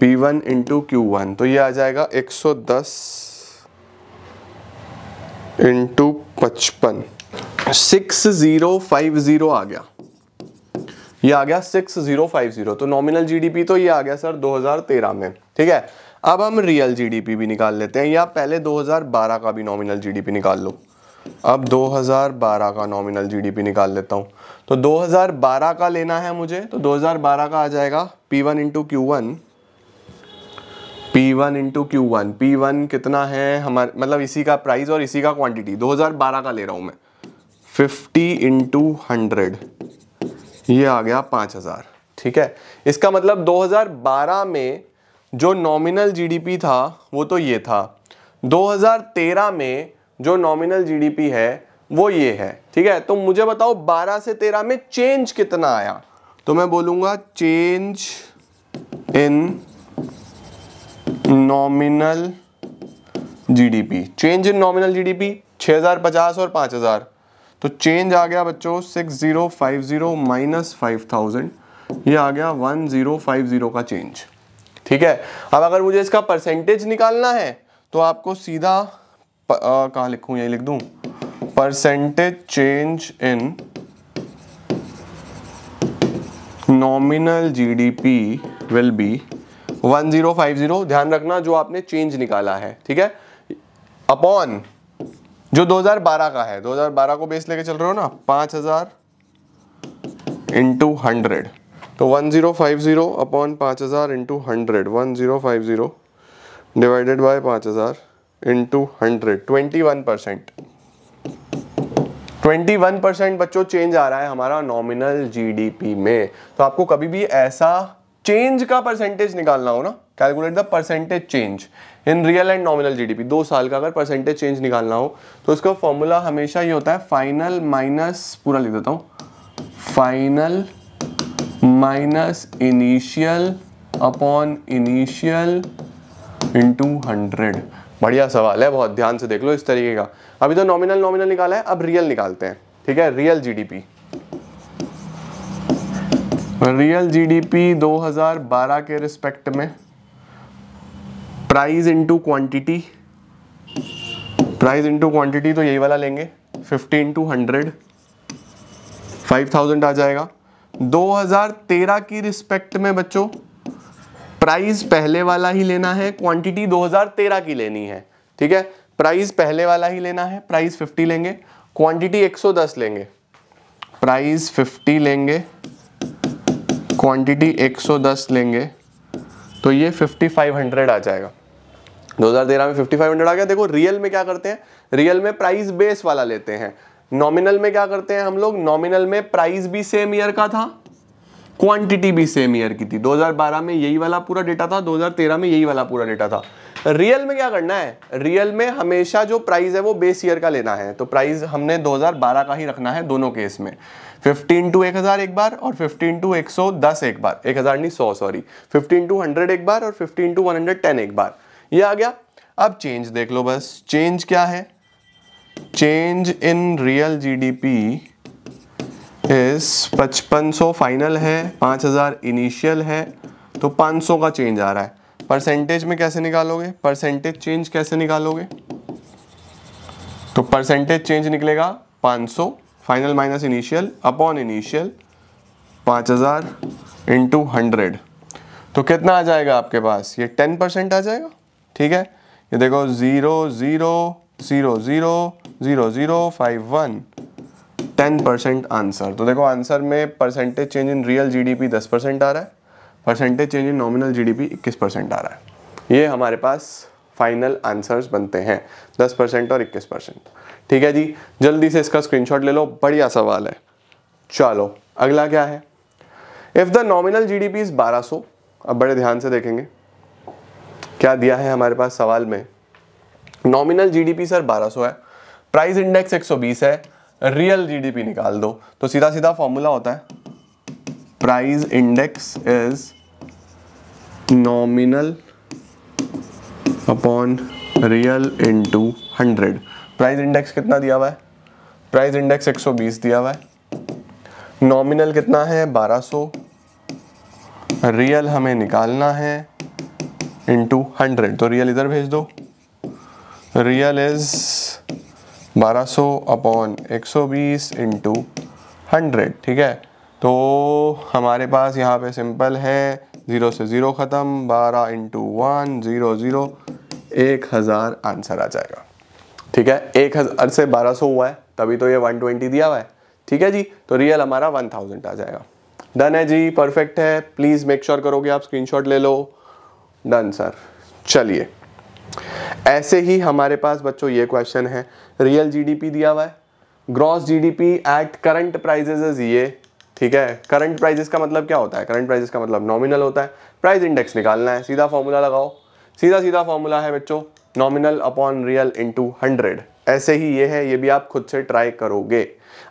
P one into Q one तो ये आ जाएगा 110 इंटू पचपन सिक्स ज़ीरो फाइव ज़ीरो आ गया ये आ गया सिक्स ज़ीरो फाइव ज़ीरो तो नॉमिनल जीडीपी तो ये आ गया सर 2013 में ठीक है अब हम रियल जीडीपी भी निकाल लेते हैं या पहले 2012 का भी नॉमिनल जीडीपी निकाल लो अब 2012 का नॉमिनल जीडीपी निकाल लेता हूँ तो 2012 का लेना है मुझे तो 2012 का आ जाएगा P1 one into Q one P one into Q one P one कितना है हमारे मतलब इसी का प्राइस और इसी का क्वांटिटी 2012 का ले रहा हूँ मैं 50 इंटू हंड्रेड ये आ गया 5000 ठीक है इसका मतलब दो में जो नॉमिनल जीडीपी था वो तो ये था 2013 में जो नॉमिनल जीडीपी है वो ये है ठीक है तो मुझे बताओ 12 से 13 में चेंज कितना आया तो मैं बोलूंगा change in nominal GDP change in nominal GDP 6050 और 5000 तो चेंज आ गया बच्चों 6050 माइनस फाइव ये आ गया 1050 का चेंज ठीक है अब अगर मुझे इसका परसेंटेज निकालना है तो आपको सीधा कहा लिखू यही लिख दू percentage change in nominal GDP will be 1050 ध्यान रखना जो आपने चेंज निकाला है ठीक है अपॉन जो 2012 का है 2012 को बेस लेके चल रहे हो ना 5000 इंटू हंड्रेड तो 1050 ज़ीरो फाइव ज़ीरो अपॉन पाँच हज़ार into hundred one zero five zero divided by पाँच हज़ार into hundred twenty one percent twenty one percent बच्चों चेंज आ रहा है हमारा नॉमिनल जीडीपी में तो आपको कभी भी ऐसा चेंज का परसेंटेज निकालना हो ना calculate the percentage change in real and nominal GDP दो साल का अगर परसेंटेज चेंज निकालना हो तो इसका फॉर्मूला हमेशा ये होता है फाइनल माइनस पूरा लिख देता हूँ final minus initial upon initial into hundred बढ़िया सवाल है बहुत ध्यान से देख लो इस तरीके का अभी तो नॉमिनल नॉमिनल निकाला है अब रियल निकालते हैं ठीक है रियल जीडीपी रियल जीडीपी 2012 के रिस्पेक्ट में price into quantity price into quantity तो यही वाला लेंगे 50 इंटू हंड्रेड फाइव थाउजेंड आ जाएगा 2013 की रिस्पेक्ट में बच्चों प्राइस पहले वाला ही लेना है क्वांटिटी 2013 की लेनी है ठीक है प्राइस पहले वाला ही लेना है प्राइस 50 लेंगे क्वांटिटी 110 लेंगे प्राइस 50 लेंगे क्वांटिटी 110 लेंगे तो ये 5500 आ जाएगा 2013 में 5500 आ गया देखो रियल में क्या करते हैं रियल में प्राइस बेस वाला लेते हैं नॉमिनल में क्या करते हैं हम लोग नॉमिनल में प्राइस भी सेम ईयर का था क्वांटिटी भी सेम ईयर की थी 2012 में यही वाला पूरा डेटा था 2013 में यही वाला पूरा डेटा था रियल में क्या करना है रियल में हमेशा जो प्राइस है वो बेस ईयर का लेना है तो प्राइस हमने 2012 का ही रखना है दोनों केस में 15 टू 1000 एक बार और 15 टू 110 एक बार 1000 नहीं 100 सॉरी 15 टू 100 एक बार और 15 टू 110 एक बार ये आ गया अब चेंज देख लो बस चेंज क्या है चेंज इन रियल जीडीपी इस 5500 फाइनल है 5000 इनिशियल है तो 500 का चेंज आ रहा है परसेंटेज में कैसे निकालोगे परसेंटेज चेंज कैसे निकालोगे तो परसेंटेज चेंज निकलेगा 500 final minus initial upon initial 5000 हज़ार इंटू हंड्रेड तो कितना आ जाएगा आपके पास ये 10 परसेंट आ जाएगा ठीक है ये देखो zero zero zero zero zero zero five one ten percent answer तो देखो आंसर में percentage change in real GDP दस परसेंट आ रहा है percentage change in nominal GDP D percent आ रहा है ये हमारे पास फाइनल आंसर्स बनते हैं दस परसेंट और इक्कीस परसेंट ठीक है जी जल्दी से इसका स्क्रीनशॉट ले लो बढ़िया सवाल है चलो अगला क्या है if the nominal GDP is 1200 अब बड़े ध्यान से देखेंगे क्या दिया है हमारे पास सवाल में नॉमिनल जीडीपी सर 1200 है प्राइस इंडेक्स 120 है रियल जीडीपी निकाल दो तो सीधा सीधा फॉर्मूला होता है price index is nominal upon real into 100 price index कितना दिया हुआ है प्राइस इंडेक्स 120 दिया हुआ है नॉमिनल कितना है 1200 रियल हमें निकालना है इनटू 100 तो रियल इधर भेज दो real is 1200 upon 120 into hundred ठीक है तो हमारे पास यहाँ पे सिंपल है ज़ीरो से ज़ीरो ख़त्म बारह इंटू वन ज़ीरो ज़ीरो एक हज़ार आंसर आ जाएगा ठीक है एक हज़ार से बारह सौ हुआ है तभी तो ये वन ट्वेंटी दिया हुआ है ठीक है जी तो रियल हमारा वन थाउजेंड आ जाएगा डन है जी परफेक्ट है प्लीज़ मेक श्योर करोगे आप स्क्रीनशॉट ले लो डन सर चलिए ऐसे ही हमारे पास बच्चों ये क्वेश्चन है रियल जीडीपी दिया हुआ है gross GDP at current prices is ये ठीक है करंट प्राइजेस का मतलब क्या होता है करंट प्राइजेस का मतलब नॉमिनल होता है प्राइस इंडेक्स निकालना है सीधा फॉर्मूला लगाओ सीधा सीधा फॉर्मूला है बच्चों nominal upon real into hundred ऐसे ही ये है ये भी आप खुद से ट्राई करोगे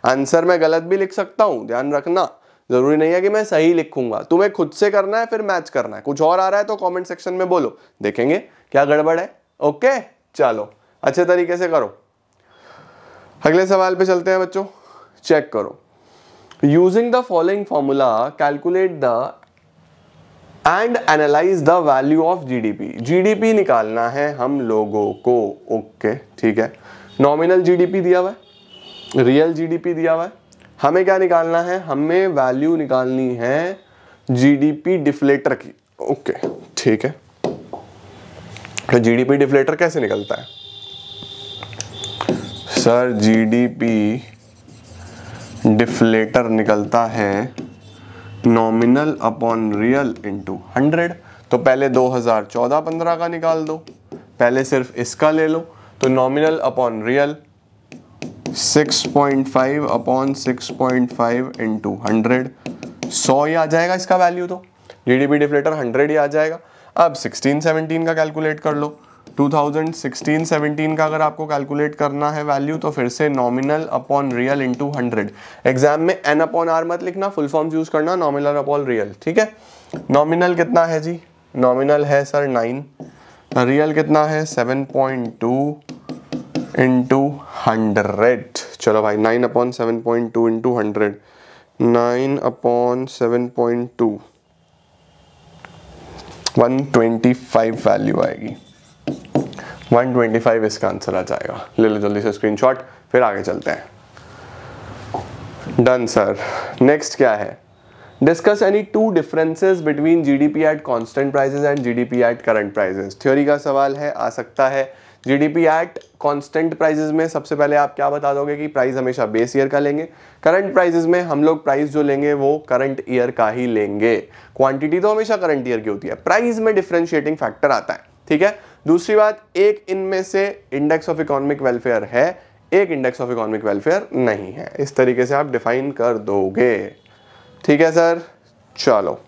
आंसर मैं गलत भी लिख सकता हूँ ध्यान रखना ज़रूरी नहीं है कि मैं सही लिखूंगा तुम्हें खुद से करना है फिर मैच करना है कुछ और आ रहा है तो कॉमेंट सेक्शन में बोलो देखेंगे क्या गड़बड़ है ओके चलो अच्छे तरीके से करो अगले सवाल पे चलते हैं बच्चों चेक करो using the following formula calculate the and analyse the value of GDP GDP निकालना है हम लोगों को ओके okay, ठीक है नॉमिनल जीडीपी दिया हुआ है रियल जीडीपी दिया हुआ है हमें क्या निकालना है हमें वैल्यू निकालनी है जीडीपी डिफ्लेटर की ओके okay, ठीक है तो जीडीपी डिफ्लेटर कैसे निकलता है सर जीडीपी डिफ्लेटर निकलता है nominal upon real into hundred तो पहले 2014-15 का निकाल दो पहले सिर्फ इसका ले लो तो nominal upon real 6.5 upon 6.5 into hundred सौ ही आ जाएगा इसका वैल्यू तो जीडीपी डिफ्लेटर हंड्रेड ही आ जाएगा अब 16 17 का कैलकुलेट कर लो 2016 17 का अगर आपको कैलकुलेट करना है वैल्यू तो फिर से nominal upon real into hundred exam में एन अपॉन आर मत लिखना फुल फॉर्म्स यूज करना नॉमिनल अपॉन रियल ठीक है नॉमिनल कितना है जी नॉमिनल है सर नाइन रियल कितना है seven point two into hundred चलो भाई nine upon seven point two into hundred nine upon seven point two 125 value आएगी 125 इसका आंसर आ जाएगा ले लो जल्दी से स्क्रीनशॉट फिर आगे चलते हैं डन सर नेक्स्ट क्या है discuss any two differences between GDP at constant prices and GDP at current prices theory का सवाल है आ सकता है जीडीपी एट कांस्टेंट प्राइजेज में सबसे पहले आप क्या बता दोगे कि प्राइस हमेशा बेस ईयर का लेंगे करंट प्राइजेज में हम लोग प्राइस जो लेंगे वो करंट ईयर का ही लेंगे क्वांटिटी तो हमेशा करंट ईयर की होती है प्राइस में डिफ्रेंशिएटिंग फैक्टर आता है ठीक है दूसरी बात एक इनमें से इंडेक्स ऑफ इकोनॉमिक वेलफेयर है एक इंडेक्स ऑफ इकोनॉमिक वेलफेयर नहीं है इस तरीके से आप डिफाइन कर दोगे ठीक है सर चलो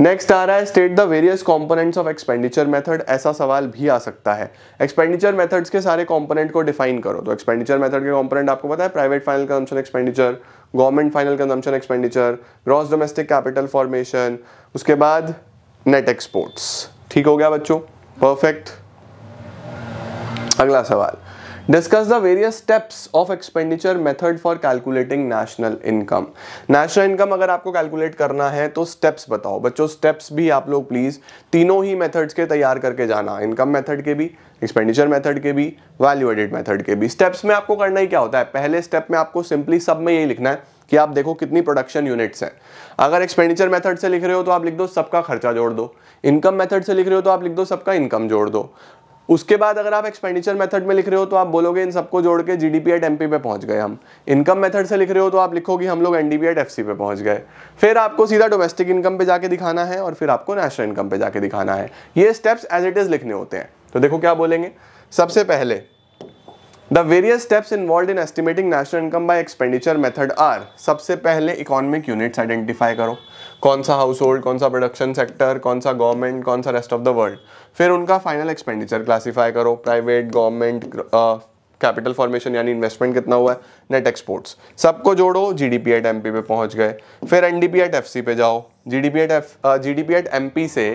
नेक्स्ट आ रहा है state the various components of expenditure method ऐसा सवाल भी आ सकता है एक्सपेंडिचर मेथड्स के सारे कॉम्पोनेंट को डिफाइन करो तो एक्सपेंडिचर मेथड के कॉम्पोनेट आपको पता है private final consumption expenditure government final consumption expenditure gross domestic capital formation उसके बाद नेट एक्सपोर्ट्स ठीक हो गया बच्चों परफेक्ट अगला सवाल discuss the various steps of expenditure method for calculating national income national income अगर आपको कैलकुलेट करना है तो स्टेप्स बताओ बच्चों स्टेप्स भी आप लोग प्लीज तीनों ही मेथड्स के तैयार करके जाना इनकम मेथड के भी एक्सपेंडिचर मेथड के भी वैल्यू एडेड मेथड के भी स्टेप्स में आपको करना ही क्या होता है पहले स्टेप में आपको सिंपली सब में यही लिखना है कि आप देखो कितनी प्रोडक्शन यूनिट्स हैं अगर एक्सपेंडिचर मेथड से लिख रहे हो तो आप लिख दो सबका खर्चा जोड़ दो इनकम मेथड से लिख रहे हो तो आप लिख दो सबका इनकम जोड़ दो उसके बाद अगर आप एक्सपेंडिचर मेथड में लिख रहे हो तो आप बोलोगे इन सबको जोड़ के G D P at M P पे पहुँच गए हम इनकम मेथड से लिख रहे हो तो आप लिखोगे हम लोग N D P at F C पे पहुँच गए फिर आपको सीधा डोमेस्टिक इनकम पे जाके दिखाना है और फिर आपको नेशनल इनकम पे जाके दिखाना है ये स्टेप्स एज इट इज़ लिखने होते हैं तो देखो क्या बोलेंगे सबसे पहले the various steps involve in estimating national income by expenditure method are सबसे पहले इकोनॉमिक यूनिट्स आइडेंटिफाई करो कौन सा हाउस होल्ड कौन सा प्रोडक्शन सेक्टर कौन सा गवर्नमेंट कौन सा रेस्ट ऑफ द वर्ल्ड फिर उनका फाइनल एक्सपेंडिचर क्लासीफाई करो प्राइवेट गवर्नमेंट कैपिटल फॉर्मेशन यानी इन्वेस्टमेंट कितना हुआ है नेट एक्सपोर्ट्स सबको जोड़ो G D P at M P पे पहुँच गए फिर N D P at F C पे जाओ G D P at F G D P at M P से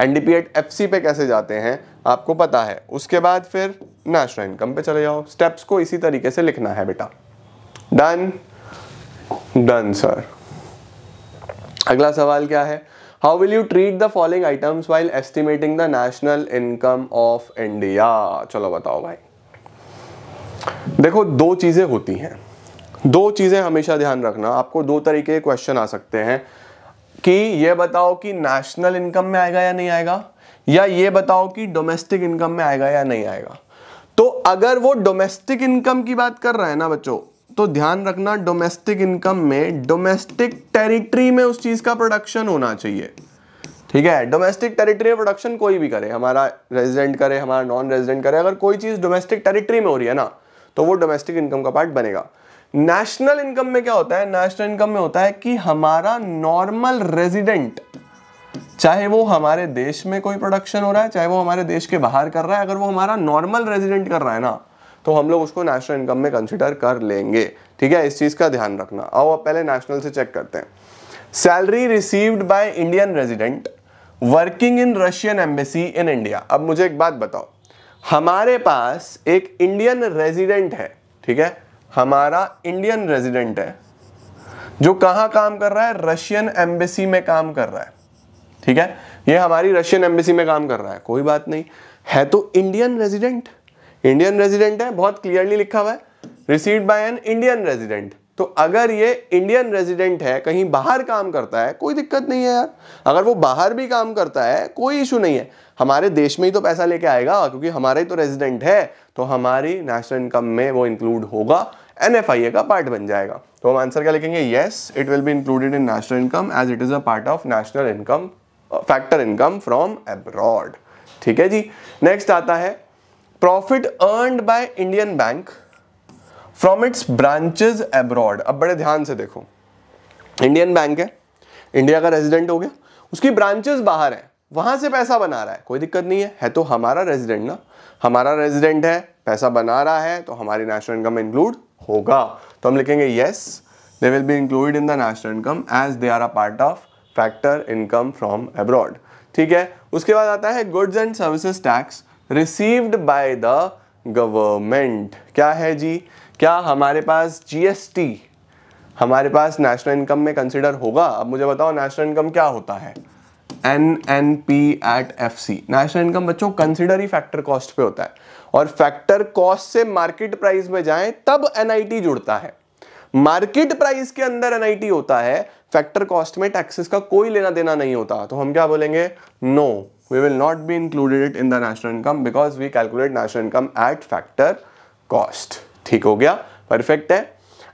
N D P at F C पे कैसे जाते हैं आपको पता है उसके बाद फिर नेशनल इनकम पे चले जाओ स्टेप्स को इसी तरीके से लिखना है बेटा डन डन सर अगला सवाल क्या है how will you treat the following items while estimating the national income of India चलो बताओ भाई देखो दो चीज़ें होती हैं दो चीज़ें हमेशा ध्यान रखना आपको दो तरीके के क्वेश्चन आ सकते हैं कि ये बताओ कि नेशनल इनकम में आएगा या नहीं आएगा या ये बताओ कि डोमेस्टिक इनकम में आएगा या नहीं आएगा तो अगर वो डोमेस्टिक इनकम की बात कर रहा है ना बच्चों तो ध्यान रखना डोमेस्टिक इनकम में डोमेस्टिक टेरिटरी में उस चीज़ का प्रोडक्शन होना चाहिए ठीक है डोमेस्टिक टेरिटरी में प्रोडक्शन कोई भी करे हमारा रेजिडेंट करे हमारा नॉन रेजिडेंट करे अगर कोई चीज़ डोमेस्टिक टेरिटरी में हो रही है ना तो वो डोमेस्टिक इनकम का पार्ट बनेगा नेशनल इनकम में क्या होता है नेशनल इनकम में होता है कि हमारा नॉर्मल रेजिडेंट चाहे वो हमारे देश में कोई प्रोडक्शन हो रहा है चाहे वो हमारे देश के बाहर कर रहा है अगर वो हमारा नॉर्मल रेजिडेंट कर रहा है ना तो हम लोग उसको नेशनल इनकम में कंसिडर कर लेंगे ठीक है इस चीज़ का ध्यान रखना आओ आप पहले नेशनल से चेक करते हैं salary received by Indian resident working in Russian embassy in India अब मुझे एक बात बताओ हमारे पास एक इंडियन रेजिडेंट है ठीक है हमारा इंडियन रेजिडेंट है जो कहाँ काम कर रहा है रशियन एम्बेसी में काम कर रहा है ठीक है ये हमारी रशियन एम्बेसी में काम कर रहा है कोई बात नहीं है तो इंडियन रेजिडेंट इंडियन रेजिडेंट है बहुत क्लियरली लिखा हुआ है received by an Indian resident तो अगर ये इंडियन रेजिडेंट है कहीं बाहर काम करता है कोई दिक्कत नहीं है यार अगर वो बाहर भी काम करता है कोई इशू नहीं है हमारे देश में ही तो पैसा लेके आएगा क्योंकि हमारे ही तो रेजिडेंट है तो हमारी नेशनल इनकम में वो इंक्लूड होगा एन का पार्ट बन जाएगा तो हम आंसर क्या लिखेंगे yes it will be included in national income as it is a part of national income factor income from abroad ठीक है जी नेक्स्ट आता है profit earn by Indian bank from its branches abroad अब बड़े ध्यान से देखो इंडियन बैंक है इंडिया का रेजिडेंट हो गया उसकी ब्रांचेस बाहर है वहां से पैसा बना रहा है कोई दिक्कत नहीं है है तो हमारा रेजिडेंट ना हमारा रेजिडेंट है पैसा बना रहा है तो हमारी नेशनल इनकम इंक्लूड होगा तो हम लिखेंगे yes they will be included in the national income as they are a part of factor income from abroad ठीक है उसके बाद आता है goods and services tax received by the government क्या है जी क्या हमारे पास जीएसटी हमारे पास नेशनल इनकम में कंसिडर होगा अब मुझे बताओ नेशनल इनकम क्या होता है N N P at F C national income बच्चों कंसिडर ही फैक्टर कॉस्ट पे होता है और फैक्टर कॉस्ट से मार्केट प्राइस में जाए तब एन आई टी जुड़ता है मार्केट प्राइस के अंदर एनआईटी होता है फैक्टर कॉस्ट में टैक्सेस का कोई लेना देना नहीं होता तो हम क्या बोलेंगे no no. we will not be included it in the national income because we calculate national income at factor cost ठीक हो गया परफेक्ट है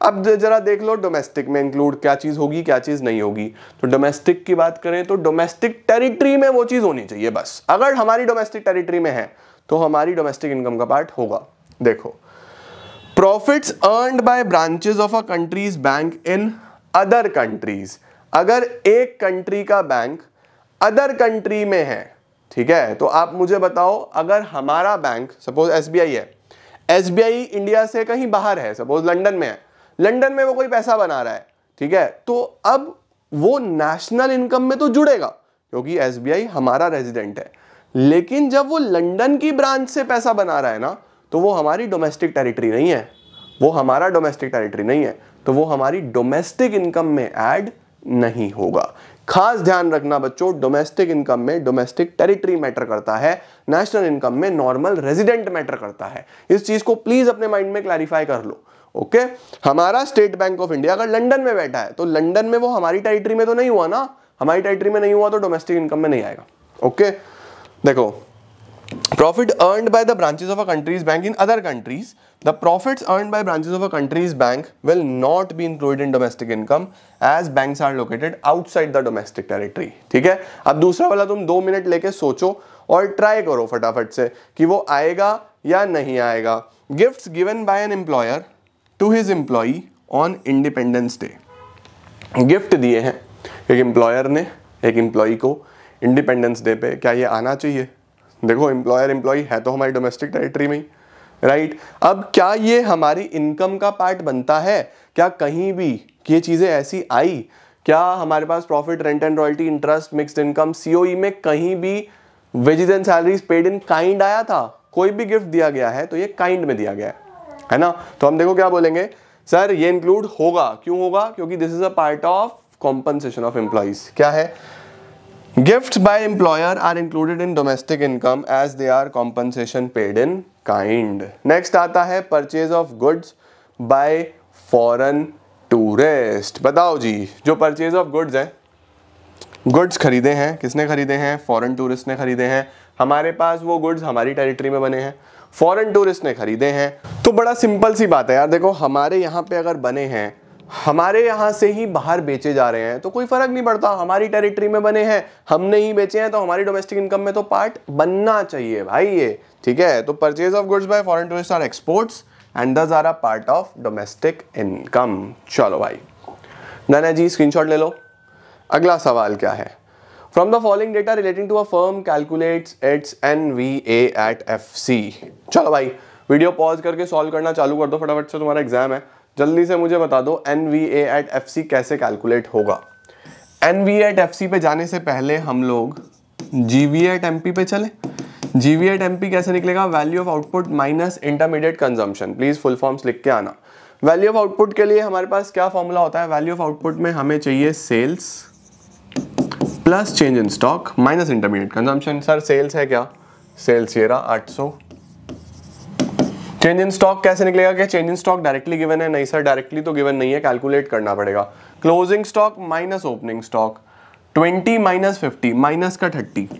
अब जरा देख लो डोमेस्टिक में इंक्लूड क्या चीज़ होगी क्या चीज़ नहीं होगी तो डोमेस्टिक की बात करें तो डोमेस्टिक टेरिटरी में वो चीज़ होनी चाहिए बस अगर हमारी डोमेस्टिक टेरिटरी में है तो हमारी डोमेस्टिक इनकम का पार्ट होगा देखो profits earn by branches of a countries bank in other countries अगर एक कंट्री का बैंक अदर कंट्री में है ठीक है तो आप मुझे बताओ अगर हमारा बैंक सपोज एस है एस इंडिया से कहीं बाहर है सपोज लंडन में है लंडन में वो कोई पैसा बना रहा है ठीक है तो अब वो नेशनल इनकम में तो जुड़ेगा क्योंकि एस हमारा रेजिडेंट है लेकिन जब वो लंदन की ब्रांच से पैसा बना रहा है ना तो वो हमारी डोमेस्टिक टेरिटरी नहीं है वो हमारा डोमेस्टिक टेरिटरी नहीं है तो वो हमारी डोमेस्टिक इनकम में ऐड नहीं होगा खास ध्यान रखना बच्चों डोमेस्टिक इनकम में डोमेस्टिक टेरिटरी मैटर करता है नेशनल इनकम में नॉर्मल रेजिडेंट मैटर करता है इस चीज को प्लीज अपने माइंड में क्लैरिफाई कर लो ओके okay? हमारा स्टेट बैंक ऑफ इंडिया अगर लंडन में बैठा है तो लंडन में वो हमारी टेरिटरी में तो नहीं हुआ ना हमारी टेरिटरी में नहीं हुआ तो डोमेस्टिक इनकम में नहीं आएगा ओके okay? देखो profit earned by the branches of a country's bank in other countries the profits earned by branches of a country's bank will not be included in domestic income as banks are located outside the domestic territory ठीक है अब दूसरा वाला तुम दो minute लेके सोचो और ट्राई करो फटाफट से कि वो आएगा या नहीं आएगा gifts given by an employer to his employee on independence day gift दिए हैं एक एम्प्लॉयर ने एक एम्प्लॉय को इंडिपेंडेंस डे पे क्या ये आना चाहिए देखो एम्प्लॉयर एम्प्लॉय है तो हमारी डोमेस्टिक टेरिटरी में राइट right? अब क्या ये हमारी इनकम का पार्ट बनता है क्या कहीं भी ये चीज़ें ऐसी आई क्या हमारे पास profit rent and royalty interest mixed income COE में कहीं भी wages and salaries paid in kind आया था कोई भी गिफ्ट दिया गया है तो ये काइंड में दिया गया है है ना तो हम देखो क्या बोलेंगे सर ये इंक्लूड होगा क्यों होगा क्योंकि this is a part of compensation of employees क्या है Gifts by employer are included in domestic income as they are compensation paid in kind. Next आता है purchase of goods by foreign tourist. बताओ जी जो purchase of goods है goods खरीदे हैं किसने खरीदे हैं फॉरेन टूरिस्ट ने खरीदे हैं हमारे पास वो गुड्स हमारी टेरिटरी में बने हैं फॉरेन टूरिस्ट ने खरीदे हैं तो बड़ा सिंपल सी बात है यार देखो हमारे यहाँ पे अगर बने हैं हमारे यहाँ से ही बाहर बेचे जा रहे हैं तो कोई फ़र्क नहीं पड़ता हमारी टेरिटरी में बने हैं हमने ही बेचे हैं तो हमारी डोमेस्टिक इनकम में तो पार्ट बनना चाहिए भाई ये ठीक है तो purchase of goods by foreign tourist are exports and this are a part of domestic income चलो भाई नाना जी स्क्रीन ले लो अगला सवाल क्या है from the following data relating to a firm calculate its N V at F C चलो भाई वीडियो पॉज करके सॉल्व करना चालू कर दो फटाफट से तुम्हारा एग्जाम है जल्दी से मुझे बता दो N V A at F C कैसे कैलकुलेट होगा N V at F C पे जाने से पहले हम लोग G V at M P पे चले G V at M P कैसे निकलेगा value of output minus intermediate consumption please full forms लिख के आना वैल्यू ऑफ आउटपुट के लिए हमारे पास क्या फॉर्मूला होता है वैल्यू ऑफ आउटपुट में हमें चाहिए sales plus change in stock minus intermediate consumption sir sales है क्या सेल्स ये रहा सौ चेंज इन स्टॉक कैसे निकलेगा क्या change in stock directly given है नहीं सर डायरेक्टली तो गिवन नहीं है कैलकुलेट करना पड़ेगा closing stock minus opening stock 20 minus fifty minus का 30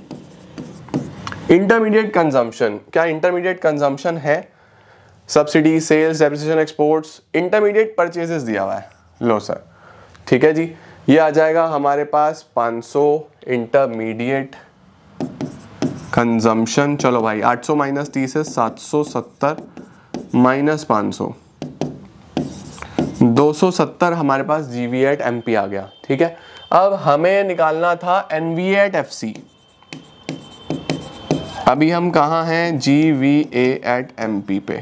इंटरमीडिएट कंजम्पशन क्या इंटरमीडिएट कंजम्पशन है subsidy sales depreciation exports intermediate purchases दिया हुआ है लो सर ठीक है जी ये आ जाएगा हमारे पास 500 इंटरमीडिएट कंजम्पशन चलो भाई 800 माइनस तीस है सात सौ सत्तर माइनस पाँच सौ दो सौ सत्तर हमारे पास G V at M P आ गया ठीक है अब हमें निकालना था N V at F C अभी हम कहाँ हैं G V A at M P पे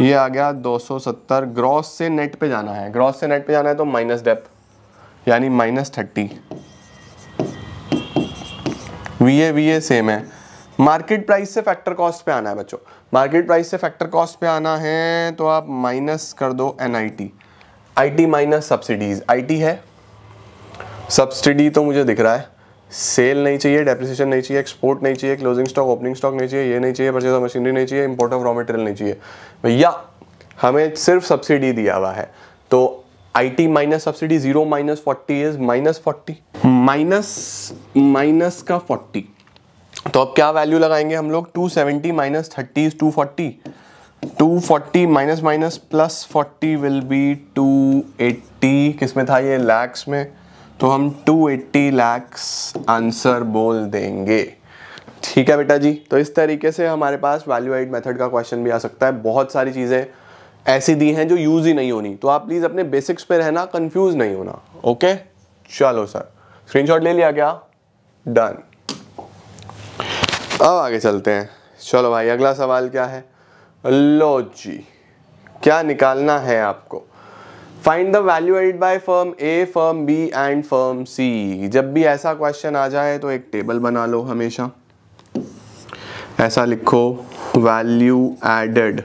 ये आ गया 270 ग्रॉस से नेट पे जाना है ग्रॉस से नेट पे जाना है तो माइनस डेप यानी minus thirty V A V A same है मार्केट प्राइस से फैक्टर कॉस्ट पे आना है बच्चों मार्केट प्राइस से फैक्टर कॉस्ट पे आना है तो आप माइनस कर दो N I T I T minus subsidies I T है सब्सिडी तो मुझे दिख रहा है सेल नहीं चाहिए डेप्रिसिएशन नहीं चाहिए एक्सपोर्ट नहीं चाहिए क्लोजिंग स्टॉक ओपनिंग स्टॉक नहीं चाहिए ये नहीं चाहिए परचेज ऑफ मशीनरी नहीं चाहिए इंपोर्ट ऑफ रॉ मटेरियल नहीं चाहिए भैया हमें सिर्फ सब्सिडी दिया हुआ है तो I T minus subsidy zero minus forty is minus forty minus minus का फोर्टी तो अब क्या वैल्यू लगाएंगे हम लोग 270 seventy minus thirty is two forty two forty minus minus plus forty will be two eighty किस में था ये लैक्स में तो हम टू एट्टी लैक्स आंसर बोल देंगे ठीक है बेटा जी तो इस तरीके से हमारे पास वैल्यू एड मेथड का क्वेश्चन भी आ सकता है बहुत सारी चीज़ें ऐसी दी हैं जो यूज़ ही नहीं होनी तो आप प्लीज़ अपने बेसिक्स पे रहना कंफ्यूज नहीं होना ओके चलो सर स्क्रीनशॉट ले लिया क्या डन अब आगे चलते हैं चलो भाई अगला सवाल क्या है लो जी क्या निकालना है आपको find the value added by firm A firm B and firm C जब भी ऐसा क्वेश्चन आ जाए तो एक टेबल बना लो हमेशा ऐसा लिखो value added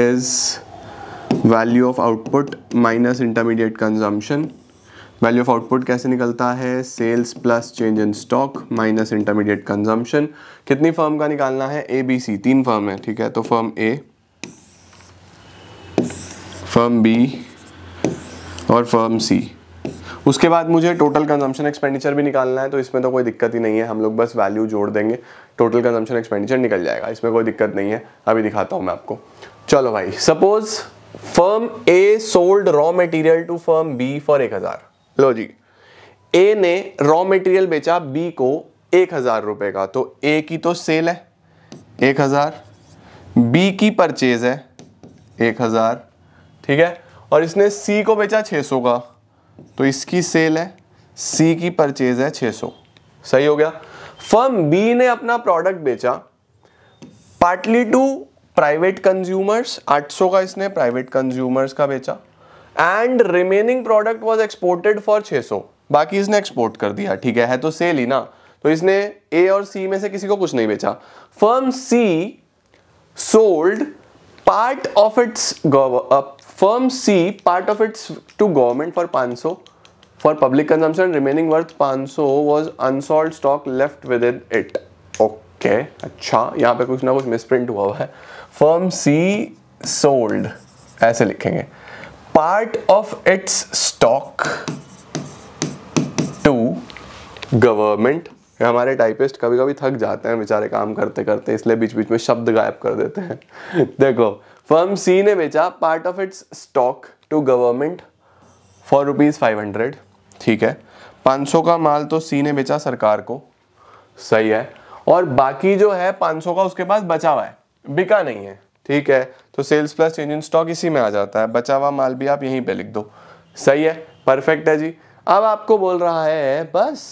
is value of output minus intermediate consumption value of output कैसे निकलता है sales plus change in stock minus intermediate consumption कितनी फर्म का निकालना है ए बी सी तीन फर्म है ठीक है तो फर्म ए फर्म बी और फर्म सी उसके बाद मुझे टोटल कंजम्पशन एक्सपेंडिचर भी निकालना है तो इसमें तो कोई दिक्कत ही नहीं है हम लोग बस वैल्यू जोड़ देंगे टोटल कंजम्पशन एक्सपेंडिचर निकल जाएगा इसमें कोई दिक्कत नहीं है अभी दिखाता हूँ मैं आपको चलो भाई suppose firm A sold raw material to firm B for एक हज़ार लो जी ए ने रॉ मटेरियल बेचा बी को एक हज़ार रुपए का तो ए की तो सेल है एक हज़ार बी की परचेज है एक हज़ार ठीक है और इसने सी को बेचा छः सौ का तो इसकी सेल है सी की परचेज है छः सौ सही हो गया फर्म बी ने अपना प्रोडक्ट बेचा पार्टली टू प्राइवेट कंज्यूमर्स 800 का इसने प्राइवेट कंज्यूमर्स का बेचा and remaining product was exported for सौ बाकी इसने एक्सपोर्ट कर दिया ठीक है, है तो सेल ही ना तो इसने ए और सी में से किसी को कुछ नहीं बेचा firm C sold part of its firm C part of its to government for public for remaining worth पांच सौ was unsold stock left within it okay अच्छा यहां पे कुछ ना कुछ मिसप्रिंट हुआ हुआ है फर्म सी सोल्ड ऐसे लिखेंगे part of its stock to government हमारे टाइपिस्ट कभी कभी थक जाते हैं बेचारे काम करते करते इसलिए बीच बीच में शब्द गायब कर देते हैं देखो फर्म सी ने बेचा part of its stock to government for rupees five hundred ठीक है 500 का माल तो सी ने बेचा सरकार को सही है और बाकी जो है 500 का उसके पास बचा हुआ है बिका नहीं है ठीक है तो sales plus change in stock इसी में आ जाता है बचा हुआ माल भी आप यहीं पे लिख दो सही है परफेक्ट है जी अब आपको बोल रहा है बस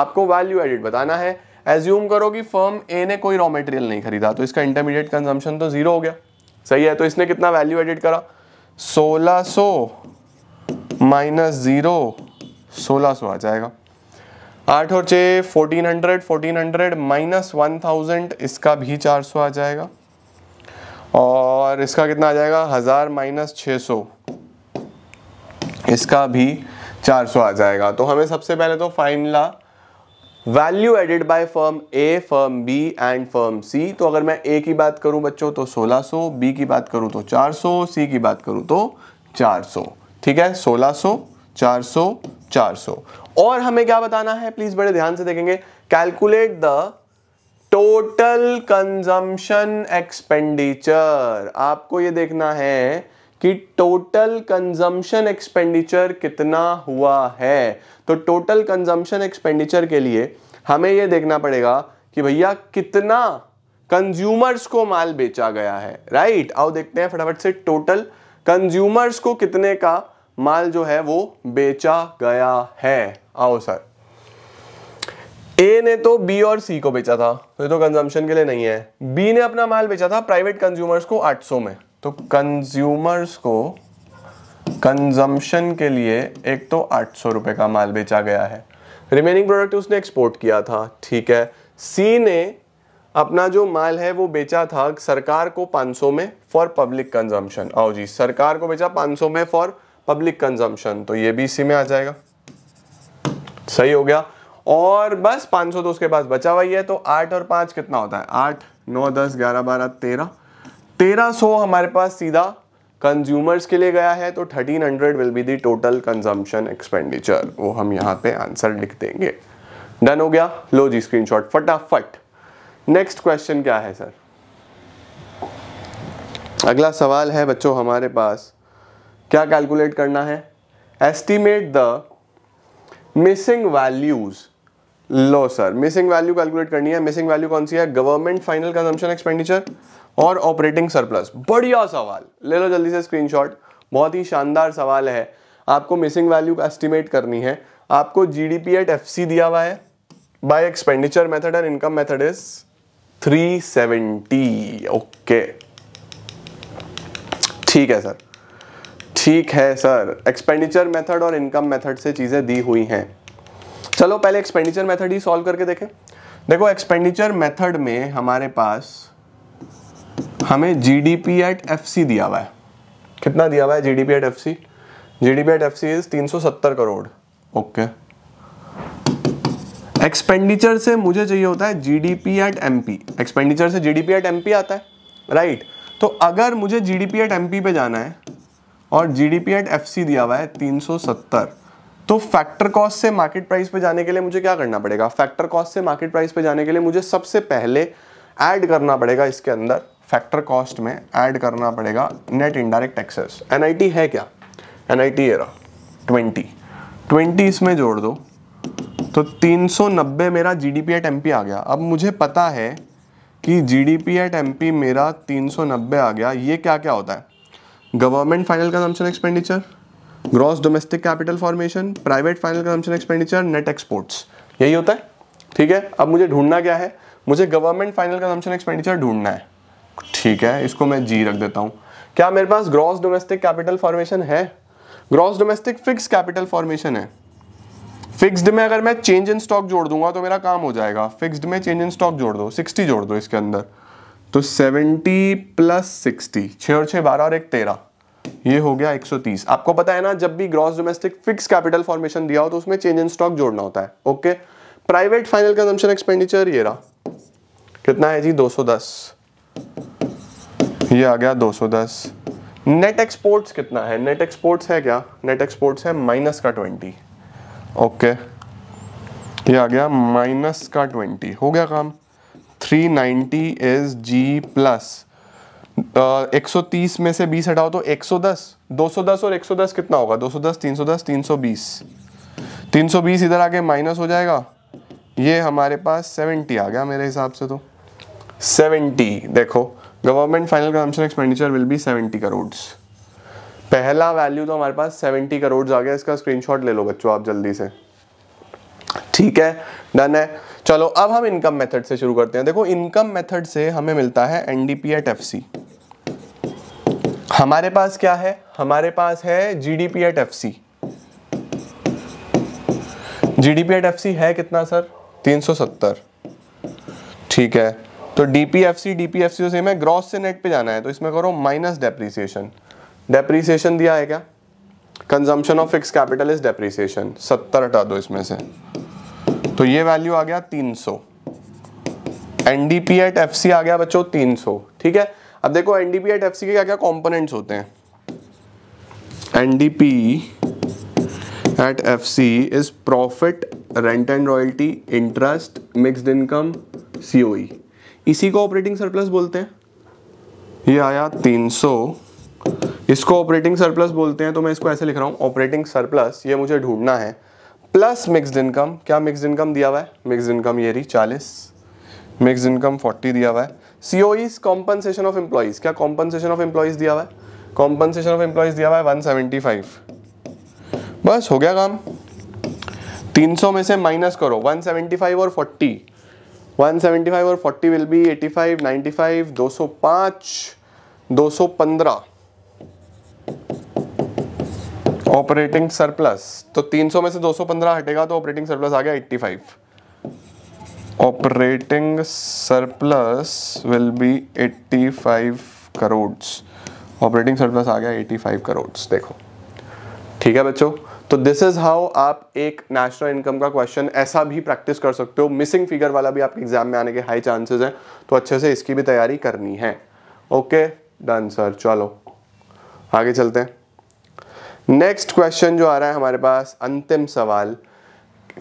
आपको वैल्यू एडिट बताना है एज्यूम करो कि फर्म ए ने कोई रॉ मटेरियल नहीं खरीदा तो इसका इंटरमीडिएट कंजम्पशन तो जीरो हो गया सही है तो इसने कितना वैल्यू एडिट करा सोलह सो माइनस ज़ीरो सोलह सौ आ जाएगा आठ और छ fourteen hundred fourteen hundred minus one thousand इसका भी चार सौ आ जाएगा और इसका कितना आ जाएगा हज़ार माइनस छः सौ इसका भी चार सौ आ जाएगा तो हमें सबसे पहले तो finally value added by firm A firm B and firm C तो अगर मैं ए की बात करूं बच्चों तो सोलह सो बी की बात करूं तो चार सौ सी की बात करूं तो चार सौ ठीक है सोलह चार सौ चार सौ और हमें क्या बताना है प्लीज़ बड़े ध्यान से देखेंगे calculate the total consumption expenditure आपको ये देखना है कि टोटल कंजम्पशन एक्सपेंडिचर कितना हुआ है तो टोटल कंजम्पशन एक्सपेंडिचर के लिए हमें ये देखना पड़ेगा कि भैया कितना कंज्यूमर्स को माल बेचा गया है राइट आओ देखते हैं फटाफट से टोटल कंज्यूमर्स को कितने का माल जो है वो बेचा गया है आओ सर ए ने तो बी और सी को बेचा था तो ये तो कंजम्पशन के लिए नहीं है बी ने अपना माल बेचा था प्राइवेट कंज्यूमर्स को 800 में तो कंज्यूमर्स को कंजम्पशन के लिए एक तो आठ सौ का माल बेचा गया है रिमेनिंग प्रोडक्ट उसने एक्सपोर्ट किया था ठीक है सी ने अपना जो माल है वो बेचा था सरकार को 500 में फॉर पब्लिक कंजम्पशन आओ जी सरकार को बेचा 500 में फॉर पब्लिक कंजम्पशन तो ये भी इसी में आ जाएगा सही हो गया और बस 500 तो उसके पास बचा हुआ ही है तो आठ और पांच कितना होता है आठ नौ दस ग्यारह बारह तेरह तेरह सो हमारे पास सीधा कंज्यूमर्स के लिए गया है तो thirteen hundred will be the total consumption expenditure वो हम यहाँ पे आंसर लिख देंगे डन हो गया लो जी स्क्रीनशॉट फटाफट नेक्स्ट क्वेश्चन क्या है सर अगला सवाल है बच्चों हमारे पास क्या कैलकुलेट करना है एस्टिमेट द मिसिंग वैल्यूज़ लो सर मिसिंग वैल्यू कैलकुलेट करनी है मिसिंग वैल्यू कौन सी है गवर्नमेंट फाइनल कंजम्पशन एक्सपेंडिचर और ऑपरेटिंग सरप्लस बढ़िया सवाल ले लो जल्दी से स्क्रीनशॉट बहुत ही शानदार सवाल है आपको मिसिंग वैल्यू का एस्टिमेट करनी है आपको G D P at F C दिया हुआ है by expenditure method and income method is 370 okay ठीक है सर ठीक है सर एक्सपेंडिचर मेथड और इनकम मेथड से चीज़ें दी हुई हैं चलो पहले एक्सपेंडिचर मेथड ही सॉल्व करके देखें देखो एक्सपेंडिचर मेथड में हमारे पास हमें जीडीपी एट एफ सी दिया हुआ है कितना दिया हुआ है GDP at F C G at F C is तीन सौ सत्तर करोड़ ओके एक्सपेंडिचर से मुझे चाहिए होता है GDP at M P expenditure से जीडीपी एट एम पी आता है राइट right. तो अगर मुझे जीडीपी एट एम पी पे जाना है और जीडीपी एट एफ सी दिया हुआ है तीन सौ सत्तर तो फैक्टर कॉस्ट से मार्केट प्राइस पे जाने के लिए मुझे क्या करना पड़ेगा फैक्टर कॉस्ट से मार्केट प्राइस पे जाने के लिए मुझे सबसे पहले ऐड करना पड़ेगा इसके अंदर फैक्टर कॉस्ट में ऐड करना पड़ेगा नेट इनडायरेक्ट टैक्सेस एन है क्या N I T twenty twenty इसमें जोड़ दो तो तीन सौ नब्बे मेरा G D P at M P आ गया अब मुझे पता है कि G D P at M P मेरा तीन सौ नब्बे आ गया ये क्या क्या होता है government final consumption expenditure gross domestic capital formation private final consumption expenditure net exports यही होता है ठीक है अब मुझे ढूंढना क्या है मुझे गवर्नमेंट फाइनल कंजम्पशन एक्सपेंडिचर ढूंढना है ठीक है इसको मैं जी रख देता हूँ क्या मेरे पास ग्रॉस डोमेस्टिक कैपिटल फॉर्मेशन है gross domestic fix capital formation है फिक्स्ड में अगर मैं चेंज इन स्टॉक जोड़ दूंगा तो मेरा काम हो जाएगा फिक्स्ड में चेंज इन स्टॉक जोड़ दो 60 जोड़ दो इसके अंदर तो 70 प्लस सिक्सटी छः और छः बारह और एक तेरह ये हो गया 130 आपको पता है ना जब भी gross domestic fix capital formation दिया हो तो उसमें चेंज इन स्टॉक जोड़ना होता है okay private final consumption expenditure ये रहा कितना है जी 210 ये आ गया 210 नेट एक्सपोर्ट्स कितना है नेट एक्सपोर्ट्स है क्या नेट एक्सपोर्ट्स है माइनस का 20 ओके ये आ गया माइनस का 20 हो गया काम 390 इज जी प्लस 130 में से 20 हटाओ तो 110 210 और 110 कितना होगा 210 310 320 320 इधर आके माइनस हो जाएगा ये हमारे पास 70 आ गया मेरे हिसाब से तो 70 देखो government final consumption expenditure will be 70 crore पहला वैल्यू तो हमारे पास 70 करोड़ आ गया इसका स्क्रीनशॉट ले लो बच्चों आप जल्दी से ठीक है डन है चलो अब हम इनकम मेथड से शुरू करते हैं देखो इनकम मेथड से हमें मिलता है एनडीपी एट एफ सी हमारे पास क्या है हमारे पास है G D P at F C G D P at F C है कितना सर तीन सौ सत्तर ठीक है तो D P F C D P F C तो सेम है ग्रॉस से नेट पे जाना है तो इसमें करो माइनस डेप्रीसिएशन डेप्रीसिएशन दिया है क्या consumption of fixed capital is depreciation सत्तर हटा दो इसमें से तो ये वैल्यू आ गया 300 सौ एनडीपी एट एफ सी आ गया बच्चों 300 ठीक है अब देखो एनडीपी एट एफ के क्या क्या कॉम्पोनेंट होते हैं NDP at F C is profit rent and royalty interest mixed income COE इसी को ऑपरेटिंग सरप्लस बोलते हैं ये आया 300 इसको ऑपरेटिंग सरप्लस बोलते हैं तो मैं इसको ऐसे लिख रहा हूं ऑपरेटिंग सरप्लस ये मुझे ढूंढना है प्लस मिक्सड इनकम क्या मिक्सड इनकम दिया हुआ है मिक्सड इनकम ये रही चालीस मिक्सड इनकम फोर्टी दिया हुआ है C O is compensation of employees क्या कॉम्पनसेशन ऑफ एम्प्लॉयज दिया हुआ है कॉम्पनसेशन ऑफ एम्प्लॉयज दिया हुआ है वन सेवेंटी फाइव बस हो गया काम तीन सौ में से माइनस करो वन सेवेंटी फाइव और फोर्टी वन सेवेंटी फाइव और forty will be eighty five ninety five दो सौ पाँच दो सौ पंद्रह ऑपरेटिंग सरप्लस तो 300 में से 215 हटेगा तो ऑपरेटिंग सरप्लस आ गया 85 operating surplus will be 85 crore operating surplus आ गया 85 करोड़ देखो ठीक है बच्चों तो दिस इज हाउ आप एक नेशनल इनकम का क्वेश्चन ऐसा भी प्रैक्टिस कर सकते हो मिसिंग फिगर वाला भी आपके एग्जाम में आने के हाई चांसेस हैं तो अच्छे से इसकी भी तैयारी करनी है ओके डन सर चलो आगे चलते हैं नेक्स्ट क्वेश्चन जो आ रहा है हमारे पास अंतिम सवाल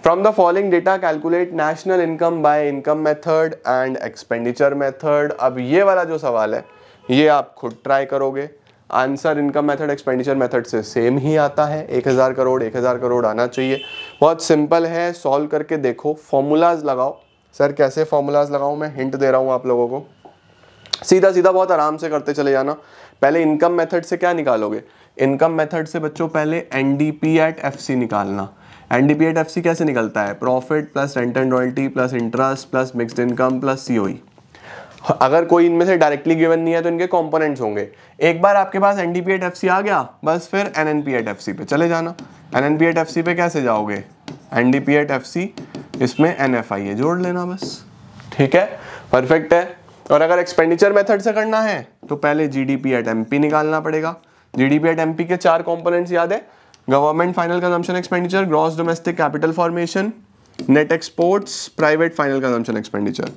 from the following data calculate national income by income method and expenditure method अब ये वाला जो सवाल है ये आप खुद ट्राई करोगे answer income method expenditure method से सेम ही आता है एक हज़ार करोड़ एक हज़ार करोड़ आना चाहिए बहुत सिंपल है सॉल्व करके देखो फॉर्मूलाज लगाओ सर कैसे फॉर्मूलाज लगाओ मैं हिंट दे रहा हूँ आप लोगों को सीधा सीधा बहुत आराम से करते चले जाना पहले इनकम मेथड से क्या निकालोगे इनकम मेथड से बच्चों पहले एनडीपी एट एफ सी निकालना एनडीपी एट एफ सी कैसे निकलता है profit plus rent and royalty plus interest plus mixed income plus C E अगर कोई इनमें से डायरेक्टली गिवन नहीं है तो इनके कॉम्पोनेंट्स होंगे एक बार आपके पास एनडीपी एट एफ सी आ गया बस फिर N N P at F C पे चले जाना N N P at F C पे कैसे जाओगे N D P at F C इसमें एन एफ आई है जोड़ लेना बस ठीक है परफेक्ट है और अगर एक्सपेंडिचर मेथड से करना है तो पहले G D P at M P निकालना पड़ेगा जीडीपी एट एमपी के चार कंपोनेंट्स याद है government final consumption expenditure gross domestic capital formation net exports private final consumption expenditure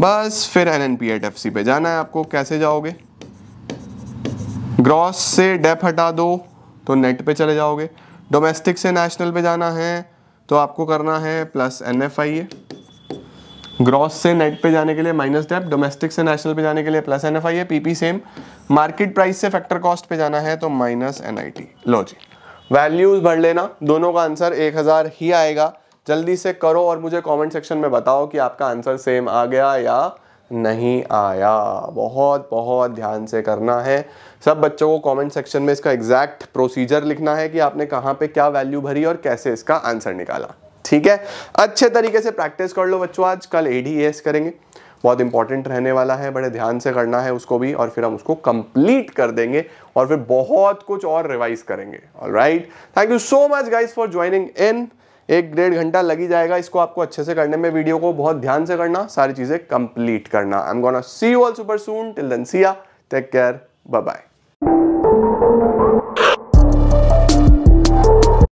बस फिर N N P at F C पे जाना है आपको कैसे जाओगे ग्रॉस से डेप हटा दो तो नेट पे चले जाओगे डोमेस्टिक से नेशनल पे जाना है तो आपको करना है plus N F I gross से नेट पे जाने के लिए माइनस डेप डोमेस्टिक से नेशनल पे जाने के लिए प्लस एन एफ आई है पीपी सेम मार्केट प्राइस से फैक्टर कॉस्ट पे जाना है तो माइनस एन आई टी लो जी वैल्यूज़ भर लेना दोनों का आंसर एक हज़ार ही आएगा जल्दी से करो और मुझे कमेंट सेक्शन में बताओ कि आपका आंसर सेम आ गया या नहीं आया बहुत बहुत ध्यान से करना है सब बच्चों को कमेंट सेक्शन में इसका एग्जैक्ट प्रोसीजर लिखना है कि आपने कहाँ पे क्या वैल्यू भरी और कैसे इसका आंसर निकाला ठीक है अच्छे तरीके से प्रैक्टिस कर लो बच्चों आज कल ए करेंगे बहुत इंपॉर्टेंट रहने वाला है बड़े ध्यान से करना है उसको भी और फिर हम उसको कंप्लीट कर देंगे और फिर बहुत कुछ और रिवाइज करेंगे all right thank you so much guys for joining in एक डेढ़ घंटा लगी जाएगा इसको आपको अच्छे से करने में वीडियो को बहुत ध्यान से करना सारी चीज़ें कंप्लीट करना I am gonna see you all super soon till then see ya take care bye bye